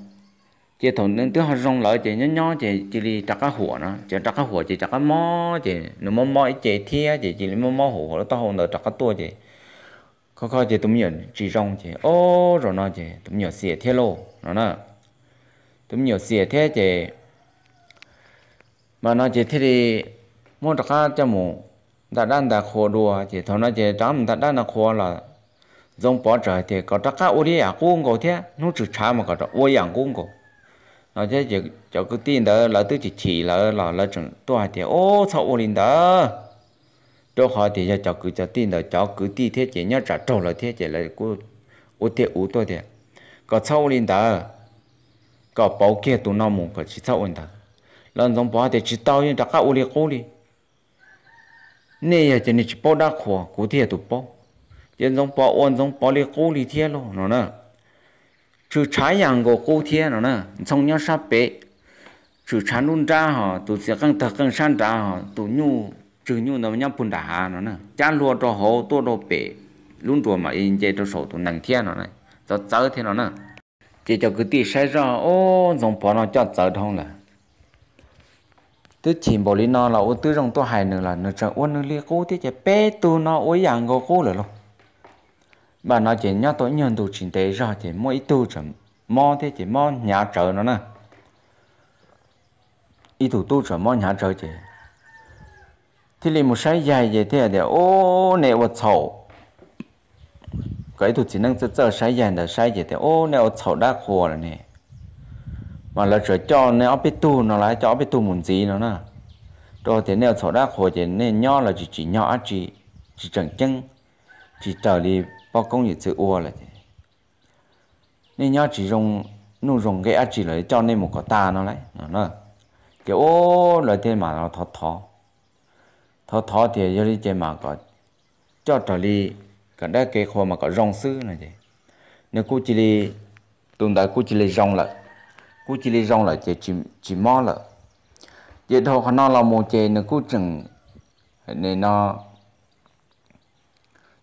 chỉ thổi nên tiếng họ rong lợi chỉ nhỏ nhỏ chỉ chỉ đi chặt cá hùa nó chỉ chặt cá hùa chỉ chặt cá mỏ chỉ nó mỏ mỏ chỉ thia chỉ chỉ mò mỏ hùa nó to hơn nó chặt cá tua chỉ khó khó chỉ tụm nhiều chỉ rong chỉ ô rồi nó chỉ tụm nhiều xỉa thia lô nó nè tụm nhiều xỉa thia chỉ mà nó chỉ thia đi mua chặt cá cho mù đã đan đã khô đùa chỉ thổi nó chỉ trắng đã đan đã khô là giống bỏ trời thì có chặt cá ô đi à cũng có thế nó chỉ chả mà có chặt ô dạng cũng có nó chứ chỉ cho cái tin đó là tôi chỉ chỉ là là là chúng tôi thì ô sao ô linh đó cho họ thì cho cứ cho tin đó cho cứ tin thế chỉ nhớ trả trâu là thế chỉ là cô ô thế ô tôi thì có sao linh đó có bảo kia tụi nó muốn có chỉ sao linh đó lần dòng bảo thì chỉ tao nhưng đặc ô linh cô đi nè chỉ nên bảo đặc khổ cụ thể tụi bảo dân dòng bảo ôn dòng bảo linh cô đi thế nó nữa chú trái yang go cô thiên nó nè xong nhau sắp bể chú chán luôn ra họ tụ sẽ căng thật căng san ra họ tụ nhu trừ nhu nó nhau bùn đá nó nè chán lúa cho hồ tua đồ bể luôn rồi mà in chơi cho sổ tụ thiên nó này cho chớ thiên nó nè chỉ cho cứ tí sai ra ô dòng bỏ nó cho chớ thông tôi chỉ bảo lý nó là ô tư trong tôi hài nữa là nó chẳng ô nó lia cô thế chỉ bé tôi nó ô yang go cô rồi luôn bà nói chuyện nhớ tối nhân tu trình tế rồi chỉ mỗi tu chấm mò thế chỉ mò nhà trợ nó nè ý tu tu chấm mò nhà trợ chỉ thì liền một sai dài về thế à, để ô nè vật sầu cái tu chỉ năng sẽ chờ sai dài để sai về thế ô nè vật sầu đã khổ rồi nè mà là trở cho nè ấp tu nó lại cho ấp tu muốn gì nó nè rồi thế nè sổ đã khổ thì nè nhỏ là chỉ chỉ nhỏ chỉ chỉ chẳng chân chỉ trở đi bao công gì chữ ua là thế nên nhá chỉ dùng nụ dùng cái chỉ lấy cho nên một có ta nó lấy nó nó cái ô lời tên mà nó thọ thọ thọ thọ thì giờ đi chơi mà có cho trở đi cả đã cái khô mà có rong sư này vậy nếu cô chỉ đi tồn tại cô chỉ đi rong lại cô chỉ đi rong lại chơi chỉ chỉ mò lại vậy thôi nó là một chơi nếu cô chừng nên nó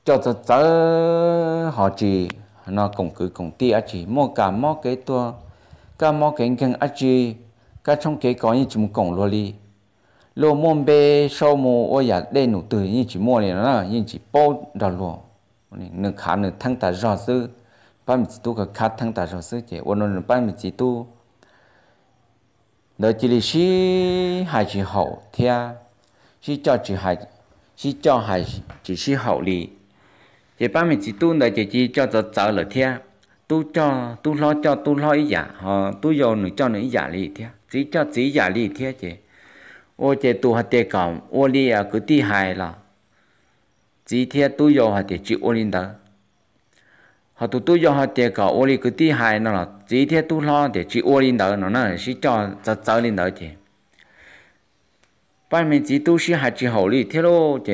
cho cho cho họ chỉ nó cũng cứ cũng ti à chỉ mua cả mua cái tua cả mua cái cái à chỉ cả trong cái có như chỉ mua cổng luôn đi lô mua bê sau mua ô giả đây nụ từ như chỉ mua này nó như chỉ bố đào lùa nửa khá nửa thăng ta rõ sư ba mươi chỉ tu cả khá thăng ta rõ sư chỉ ô nửa ba mươi chỉ tu đó chỉ là sĩ hai chỉ học thea sĩ cho chỉ hai sĩ cho hai chỉ sĩ học lý chị ba mình chỉ tu đời chị chỉ cho cho cháu là thia tu cho tu lo cho tu lo ý giả dạ. họ tu vô nữa cho nữa ý giả dạ lì thia chỉ cho chỉ giả dạ lì thia chị ô chỉ tu hạt tê còng ô li à cứ ti hài là chỉ thia tu vô hạt tê chịu ô linh đó họ tu tu vô hạt tê còng ô li cứ ti hài nó là chỉ thia tu lo để chịu ô linh đó nó là chỉ cho cho cháu linh đó chị ba mình chỉ tu sĩ hạt chỉ hậu lì thia lô chị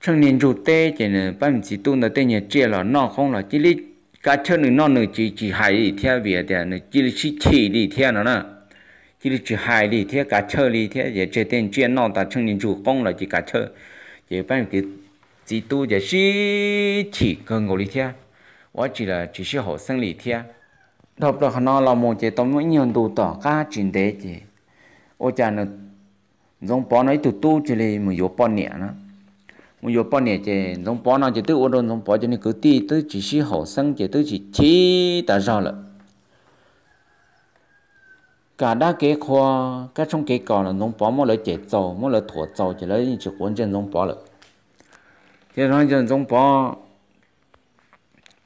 trong niên chủ tê chỉ là ban chỉ tu là tê nhà chia là nó không là chỉ lý cá chân nữa nó chỉ chỉ hại đi theo việc thì nữa chỉ lý chỉ chỉ đi theo nó nè chỉ lý chỉ hại đi theo cá chân đi theo giờ chơi tên chia nó ta trong niên chủ không là chỉ cá chân giờ ban chỉ chỉ tu giờ chỉ chỉ cần ngồi đi theo và chỉ là chỉ là học sinh đi theo đó là nó là một cái tấm mỗi nhiều tu tỏ cá chuyển tế chỉ ô cha nó giống bỏ nói tu tu chỉ là một yếu bỏ nhẹ nữa một giờ bao nhiêu chế giống bao nào chế tự ôn giống bao cho nên cứ ti tự chỉ sĩ học sinh chế tự chỉ chỉ ta rõ là cả đa cái khoa cái trong kế cò là giống bao mỗi lời chế giàu mỗi lời thổ giàu chỉ lấy chỉ quan trọng giống bao là thế nói chuyện giống bao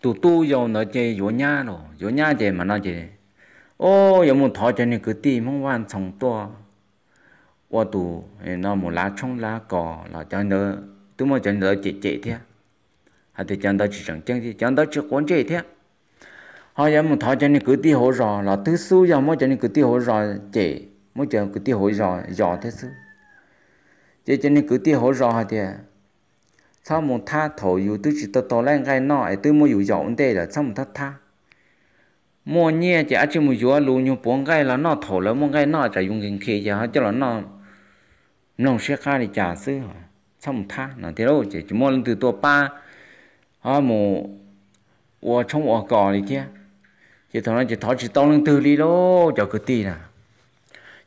tụ tu giàu nó chế giàu nhà rồi giàu nhà chế mà nó chế ô giàu một thọ cho nên cứ ti mong quan trọng to 我都，那么拉冲拉高，那讲的。tôi muốn chọn đó chị chị thế hay thì chọn đó chỉ chẳng chẳng thì chọn đó chỉ quan chị thế họ giờ muốn thọ cho nên cứ đi hỗ rò là thứ số giờ muốn cho nên cứ đi hỗ rò chị muốn cho cứ đi hỗ rò rò thứ số, chị cho nên cứ tiêu hỗ hay thì sau một tha thổ dù tôi chỉ tôi tôi lên cái nọ tôi mua dù dọn đây là sau một tha tha mua nhẹ chỉ ăn chỉ mua dù luôn nhưng bốn cái là nó thổi là một cái nó chỉ dùng kinh khí chứ, họ cho là nó nông sẽ khai để trả sư rồi xong tha nó thế đâu chỉ chỉ mong từ tổ ba họ mù ở trong ở cỏ này kia chỉ thằng nó chỉ thọ chỉ tao lưng từ đi đó cho cái tì nè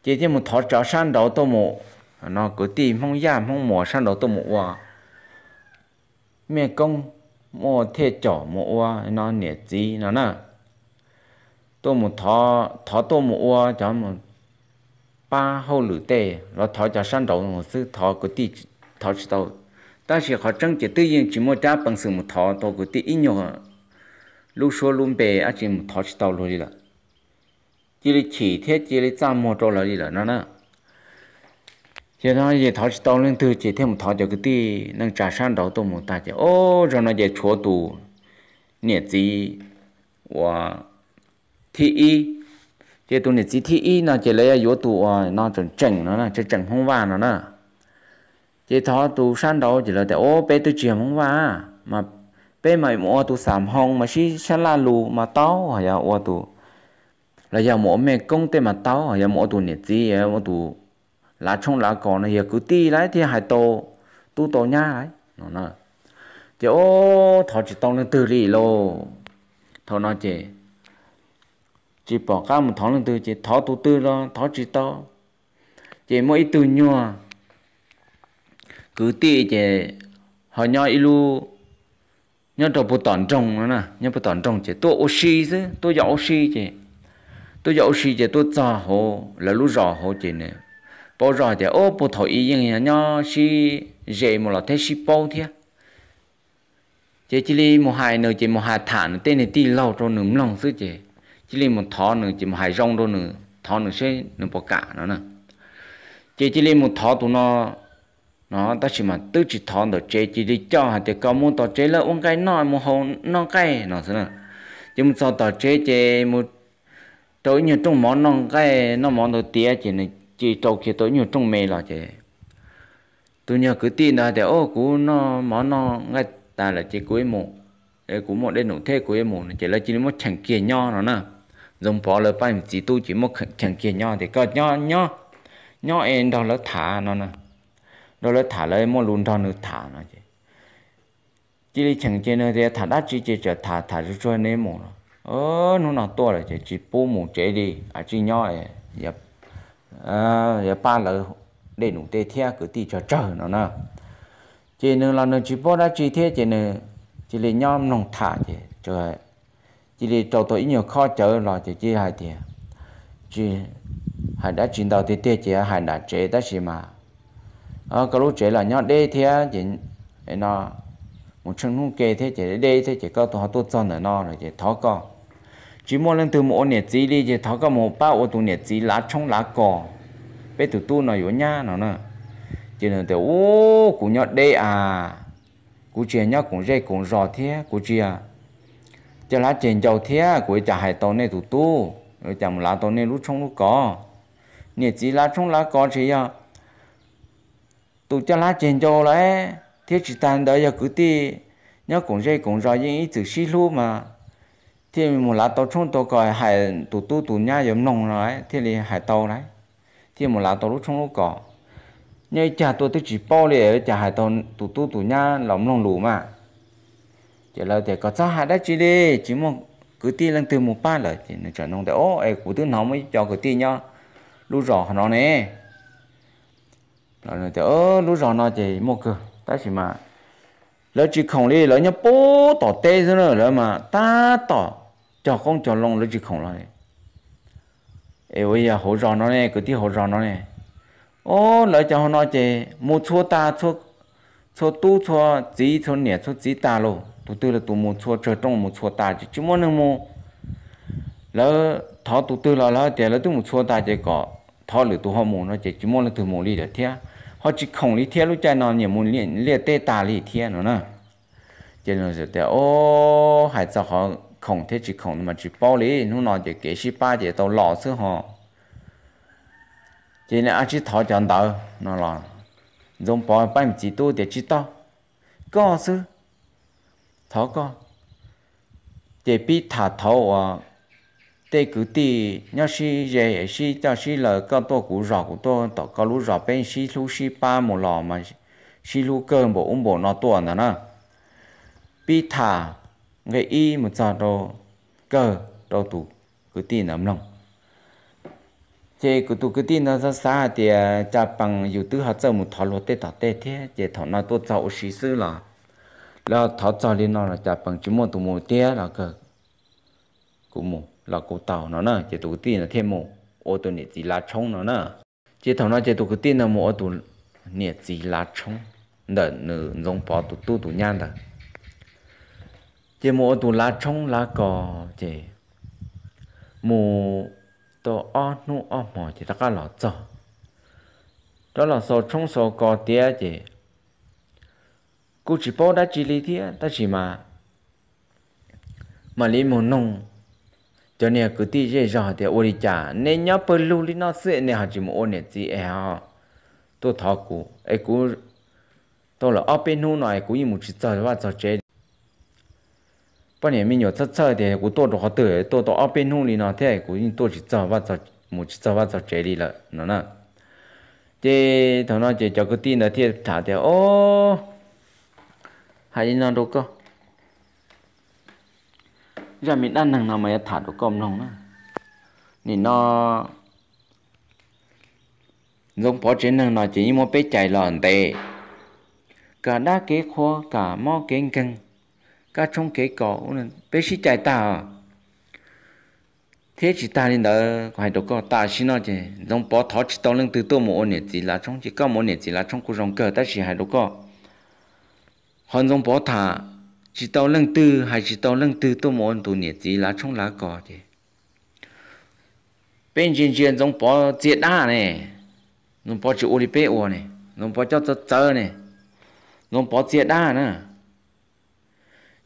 chỉ chỉ một thọ chó san đầu tôi mù nó cái tì mong ya mong mò san đầu tôi mù qua, mẹ công mò thế chỗ mò qua, nó nhẹ gì nó nè tôi một thọ thọ tôi mù qua, cho một ba hậu lử tê nó thọ chó san đầu một sư thọ cái tì thọ chỉ tàu ta chỉ họ trăng chỉ tự nhiên chỉ mua trả bằng sự một thọ tàu của tí ít nhiều lúc số luôn bề á chỉ một thọ chỉ tàu rồi đi là chỉ là chỉ thế chỉ là giảm mua cho rồi đi là nó nè chỉ nó chỉ thọ chỉ tàu lên từ chỉ thêm một thọ cho cái tí năng trả sang đầu tôi một ta chỉ ô rồi nó chỉ chúa tù nhiệt gì và thị y chỉ tôi nhiệt gì thị y nó chỉ lấy yếu tù nó chuẩn chỉnh nó nè chỉ chỉnh không vào nó nè chỉ thọ tu san đầu chỉ là tại ô bé tôi chuyện không va mà bé mày mua tu sắm hông mà xí san la lù mà tao hay dạ, là ô tu là giờ mua mẹ công tên mà tao hay là mua tu nhiệt gì hay mua tu lá trong lá cỏ này giờ cứ ti lại thì hay tô tu tô nha lại nó nói chỉ ô thọ chỉ tông lên từ lì lô thọ nói chỉ chỉ bỏ cả một thọ lên từ chỉ thọ tu tư lo thọ chỉ to chỉ mỗi từ nhua cứ tị chế họ nhau ilu nhau trò bộ tòn trồng nữa nè nhau bộ tòn trồng chế tôi oxy chứ tôi dạo oxy chế tôi dạo oxy chế tôi già hồ là lúc già hồ chế nè bao giờ thì ô bộ thổi ý như nhau si dễ một là thế si bao thiệt chế chỉ li một hai nữa chế một hai thản tên này tì lâu cho nửa lòng xứ chế chỉ li một thọ nữa chế một hai rong cho nửa thọ nửa xe nửa bỏ cả nữa nè chế chỉ li một thọ tụi nó nó ta chỉ mà tư chỉ thon được chế chỉ đi cho hạt thì có muốn tỏ chế là uống cái nồi một hồ non cái nó thế nào chúng một sau tỏ chế chế một tối nhiều trong món non cái nó món đầu tiên chỉ này chỉ trâu kia tối nhiều trong mê là chế tôi nhớ cứ tin là để ô cú nó món nó ngay ta là chế cuối mù để cú một đến nụ thế cuối mù này chỉ là chỉ một chẳng kia nho nó nè dùng bỏ lời phải chỉ tu chỉ một chẳng kia nho thì có nho nho nho em đó là thả nó nè đó là thả lấy mua luôn thằng nữa thả nó chứ chỉ là chẳng chê nữa thì thả đã chỉ chê chờ thả thả cho chơi nên mù nó ờ nó nào to rồi chứ chỉ bố mù chế đi à chỉ nhỏ ấy giờ à giờ ba lỡ để nụ tê thea cứ tí cho chờ nó nè chỉ nữa là nó chỉ bố đã chỉ thế chỉ nữa chỉ là nhỏ nông thả chứ trời chỉ là trâu tôi nhiều khó chờ rồi chỉ chỉ hai thì chỉ hai đã chuyển đầu thì tê chỉ hai đã chế đó gì mà à, ờ, cái lúc chế là nhá đây thì chỉ nó một chân nung kê thế chỉ đây thế chỉ có tôi tôi chọn ở nó rồi chỉ tháo co chỉ muốn lên từ một nhiệt gì đi chỉ tháo co một bao ô tu nhiệt gì lá trong lá cỏ bé từ tu nó yếu nhá nó nè chỉ là từ ô cũng nhá đây à cũng chỉ nhá cũng dây cũng rò thế cũng chỉ à chỉ lá chèn dầu thế cũng chả hay tàu này từ tu rồi chả một lá tàu này lúc trong lúc cỏ nhiệt gì lá trong lá cỏ chỉ à tụ cho lá trên cho lại thiết chỉ tàn đợi giờ cứ ti nhớ cũng dây cũng rồi những ít từ xí lu mà thì một lá tàu chung tàu còi hải tụ tu tụ nha giống nồng rồi thì là hải tàu đấy thì một lá tàu lúc chung lúc cỏ nhớ cha tôi tôi chỉ bao lệ cha hải tàu tụ tu tụ nha lỏng nồng lù mà chỉ là để có sao hải đã chỉ đi chỉ một cứ ti lần từ một ba lời thì nó trở nông để ô ấy cứ thứ nó mới cho cứ ti nhau lúc rõ nó nè nó nói nó ơ lúc rồi nó chỉ một cơ ta chỉ mà lỡ chỉ không đi lỡ nhớ bố tỏ tê rồi nữa lỡ mà ta tỏ cho không cho lòng lỡ chỉ không lại ê bây giờ hỗ trợ nó này cứ tí hỗ trợ nó này ô lỡ cho nó chỉ một chua ta chua chua tu chua chỉ chua nhẹ chua chỉ ta luôn tu tư là tu một chua chờ trong một chua ta chỉ chỉ muốn nó mua lỡ thọ tu tư là lỡ chỉ lỡ tu một chua ta chỉ có thọ lửa tu hoa mù nó chỉ chỉ muốn là từ mù đi được thế họ chỉ không lý thiên lúc chạy nó nhiều muốn liên liên tê tà lý thiên nó, nè cho nên là để ô hai cho họ không thể chỉ không mà chỉ bao lý nó nói chỉ kế sĩ ba chỉ tàu lọ xứ họ cho nên anh chỉ thọ chọn đầu nó là dùng bao bảy chỉ tu để chỉ to có xứ thọ có chỉ biết thả thọ à tê cứ tì nhớ si dễ xí cho xí lợ có to cú rõ cú to tỏ có lú rõ bên xí lú xí ba một lò mà xí lú cơm bộ ủng bộ nó to nè nè bi thả người y một giờ đồ cơ đồ tủ cứ tì nằm lòng chế cứ tụ cứ tì nó ra xa thì cha bằng dù tư hạt giờ một thọ lúa tê thọ tê thế chế thọ nà tốt cháu xí sư là là thọ cháu lên nó là cha bằng chú một tụ một tê là cờ cú một là cô tàu nó nè chỉ tụ tiền là thêm một ô tô nhiệt chỉ lá trống nó nè chỉ thằng nó chỉ tụ cái tiền là một ô tô nhiệt chỉ lá trống đỡ nữ giống bỏ tụ tu tụ nhan đó chỉ một ô tô lá trống lá cò chỉ một tổ o nu o mò chỉ ta cả lọ cho đó là số trống số cò tía chỉ cô chỉ bỏ đã chỉ lý tía ta chỉ mà mà lý một nông cho nên cứ tí dễ dàng thì ô đi chả nên nhớ bơ lưu lý nó sẽ nên hạt chỉ một ô nè gì e ha tôi thọ cụ ấy cụ tôi là ở bên nu này cũng như một chút giờ và giờ chết bao nhiêu mình nhớ chắc chắc thì cụ tôi được họ tử tôi tôi ở bên nu này nó thế cũng như tôi chỉ giờ và giờ một chút giờ và giờ chết đi là nó nè thì thằng nó chỉ cho cái tin là thiệt thả thì ô hay nó đâu cơ giờ mình đang nằng nào mà thả được cơm nông nữa. nên nó giống bỏ trên nằng nó chỉ mua bé chạy lòn tệ cả đá kế khô cả mò kế căng cả trong kế cỏ nên bé chỉ chạy ta thế chỉ ta nên đỡ phải được có ta xin nó chứ giống bỏ thọ chỉ tao lên từ tôi một nè chỉ là trong chỉ có một nè chỉ là trong cuộc sống cờ ta chỉ hay được có hoàn giống bỏ thả chỉ tàu lăng tư hay chỉ tàu lăng tư tôi muốn tôi nhiệt gì lá chung lá cỏ chứ bên trên trên giống bỏ chết đa này nó bỏ chữ ô đi bê ô này nó bỏ cho tớ tớ này nó bỏ chết đa nữa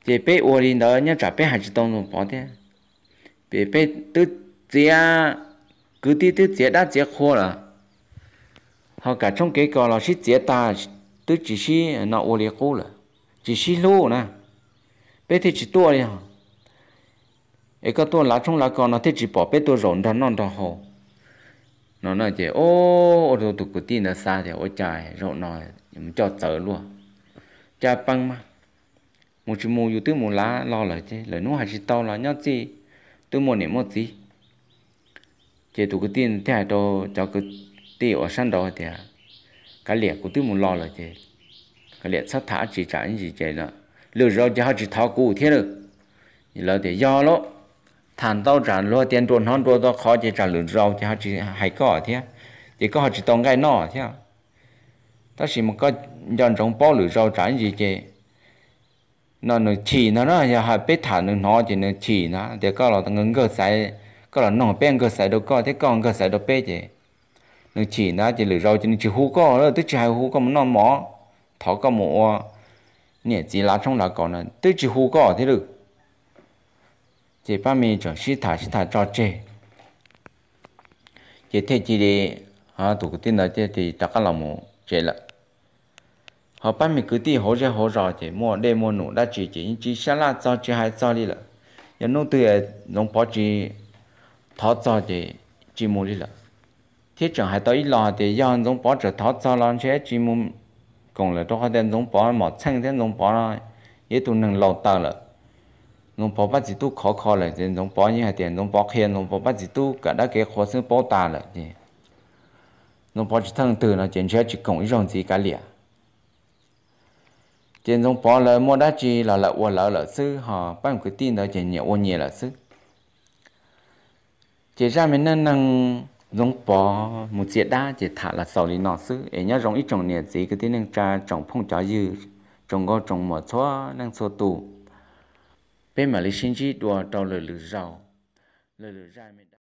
chỉ bê o thì đó nhá trả bê hai chỉ tàu nó bỏ thế bê bê tứ chia cứ đi tứ chia đa chia khô là họ cả trong cái cỏ là chỉ chia ta tứ chỉ chỉ nó ô đi khô là chỉ chỉ lô nè bé thì chỉ tua đi hả ấy có tua lá trong lá con nó thì chỉ bỏ bé tua rộn ra non ra hồ nó nói chị ô ô tôi tụ cái tin là xa thì ôi trời rộn nó cho tớ luôn cha băng mà một chú mù dù tư mù lá lo lại chứ lời nó hay chỉ tao là nhau gì tư mù niệm một gì chị tụ cụ tin hay đồ cho cái tiền ở sân đó thì cái liệt của tư muốn lo lại chứ cái liệt sắp thả chỉ trả gì chị nữa lỡ rồi cho họ chỉ tháo cũ thế rồi lỡ thì do lỗ thàn tao trả lo tiền trốn hòn trốn đó khó chỉ trả lỡ rồi cho họ chỉ hay có thế chỉ có họ chỉ tông cái nọ thế ta chỉ một cái dân trong bao lỡ rồi trả gì chứ nó nó chỉ nó nó giờ họ biết thả nó nó chỉ nó chỉ nó để có là ngưng cơ sai có là nó bên cơ sai đâu có thế còn cơ sai đâu biết chứ nó chỉ nó chỉ lỡ rồi chỉ hú có rồi tức chỉ hay hú có một non mỏ thọ có một เนี่ยจีลาชงลาก่อนนะตื้อจีฮูก็ที่ลูกจีป้ามีจอชิถาชิถาจอเจจีเทจีดีฮะตุกตินนะเจตีตะกะละมูเจละ好，把米各地好些好少的，莫来莫弄，那姐姐，你只想那早起还早哩了，要弄对弄包起，讨早的，寂寞哩了。天正还到一拉的，要弄包着讨早浪些寂寞。còn là trong hai đêm nông bỏ mà chăng đêm nông bỏ nó ye tu nâng lâu ta là nông bỏ bắt chỉ tu khó khó là đêm nông bỏ như hai tiền nông bỏ khen nông bỏ bắt chỉ tu cả đã cái khó sinh bỏ ta là gì nông bỏ chỉ thằng từ nó chuyển chế chỉ cộng ý rồng gì cả lìa tiền nông bỏ là mua đá chỉ là là uo là là sư họ ban cái tin đó chuyển nhiều uo nhiều là sư chỉ ra mình nâng năng rong bỏ một chiếc đa chỉ thả là sáu lý nọ sư ấy nhá rong ít trồng nhiệt gì cái tiếng năng trồng phong chó dư trồng có trồng mỏ xóa năng xô tù bên mà lý sinh chi đùa trâu lười lười rau lười lười ra mình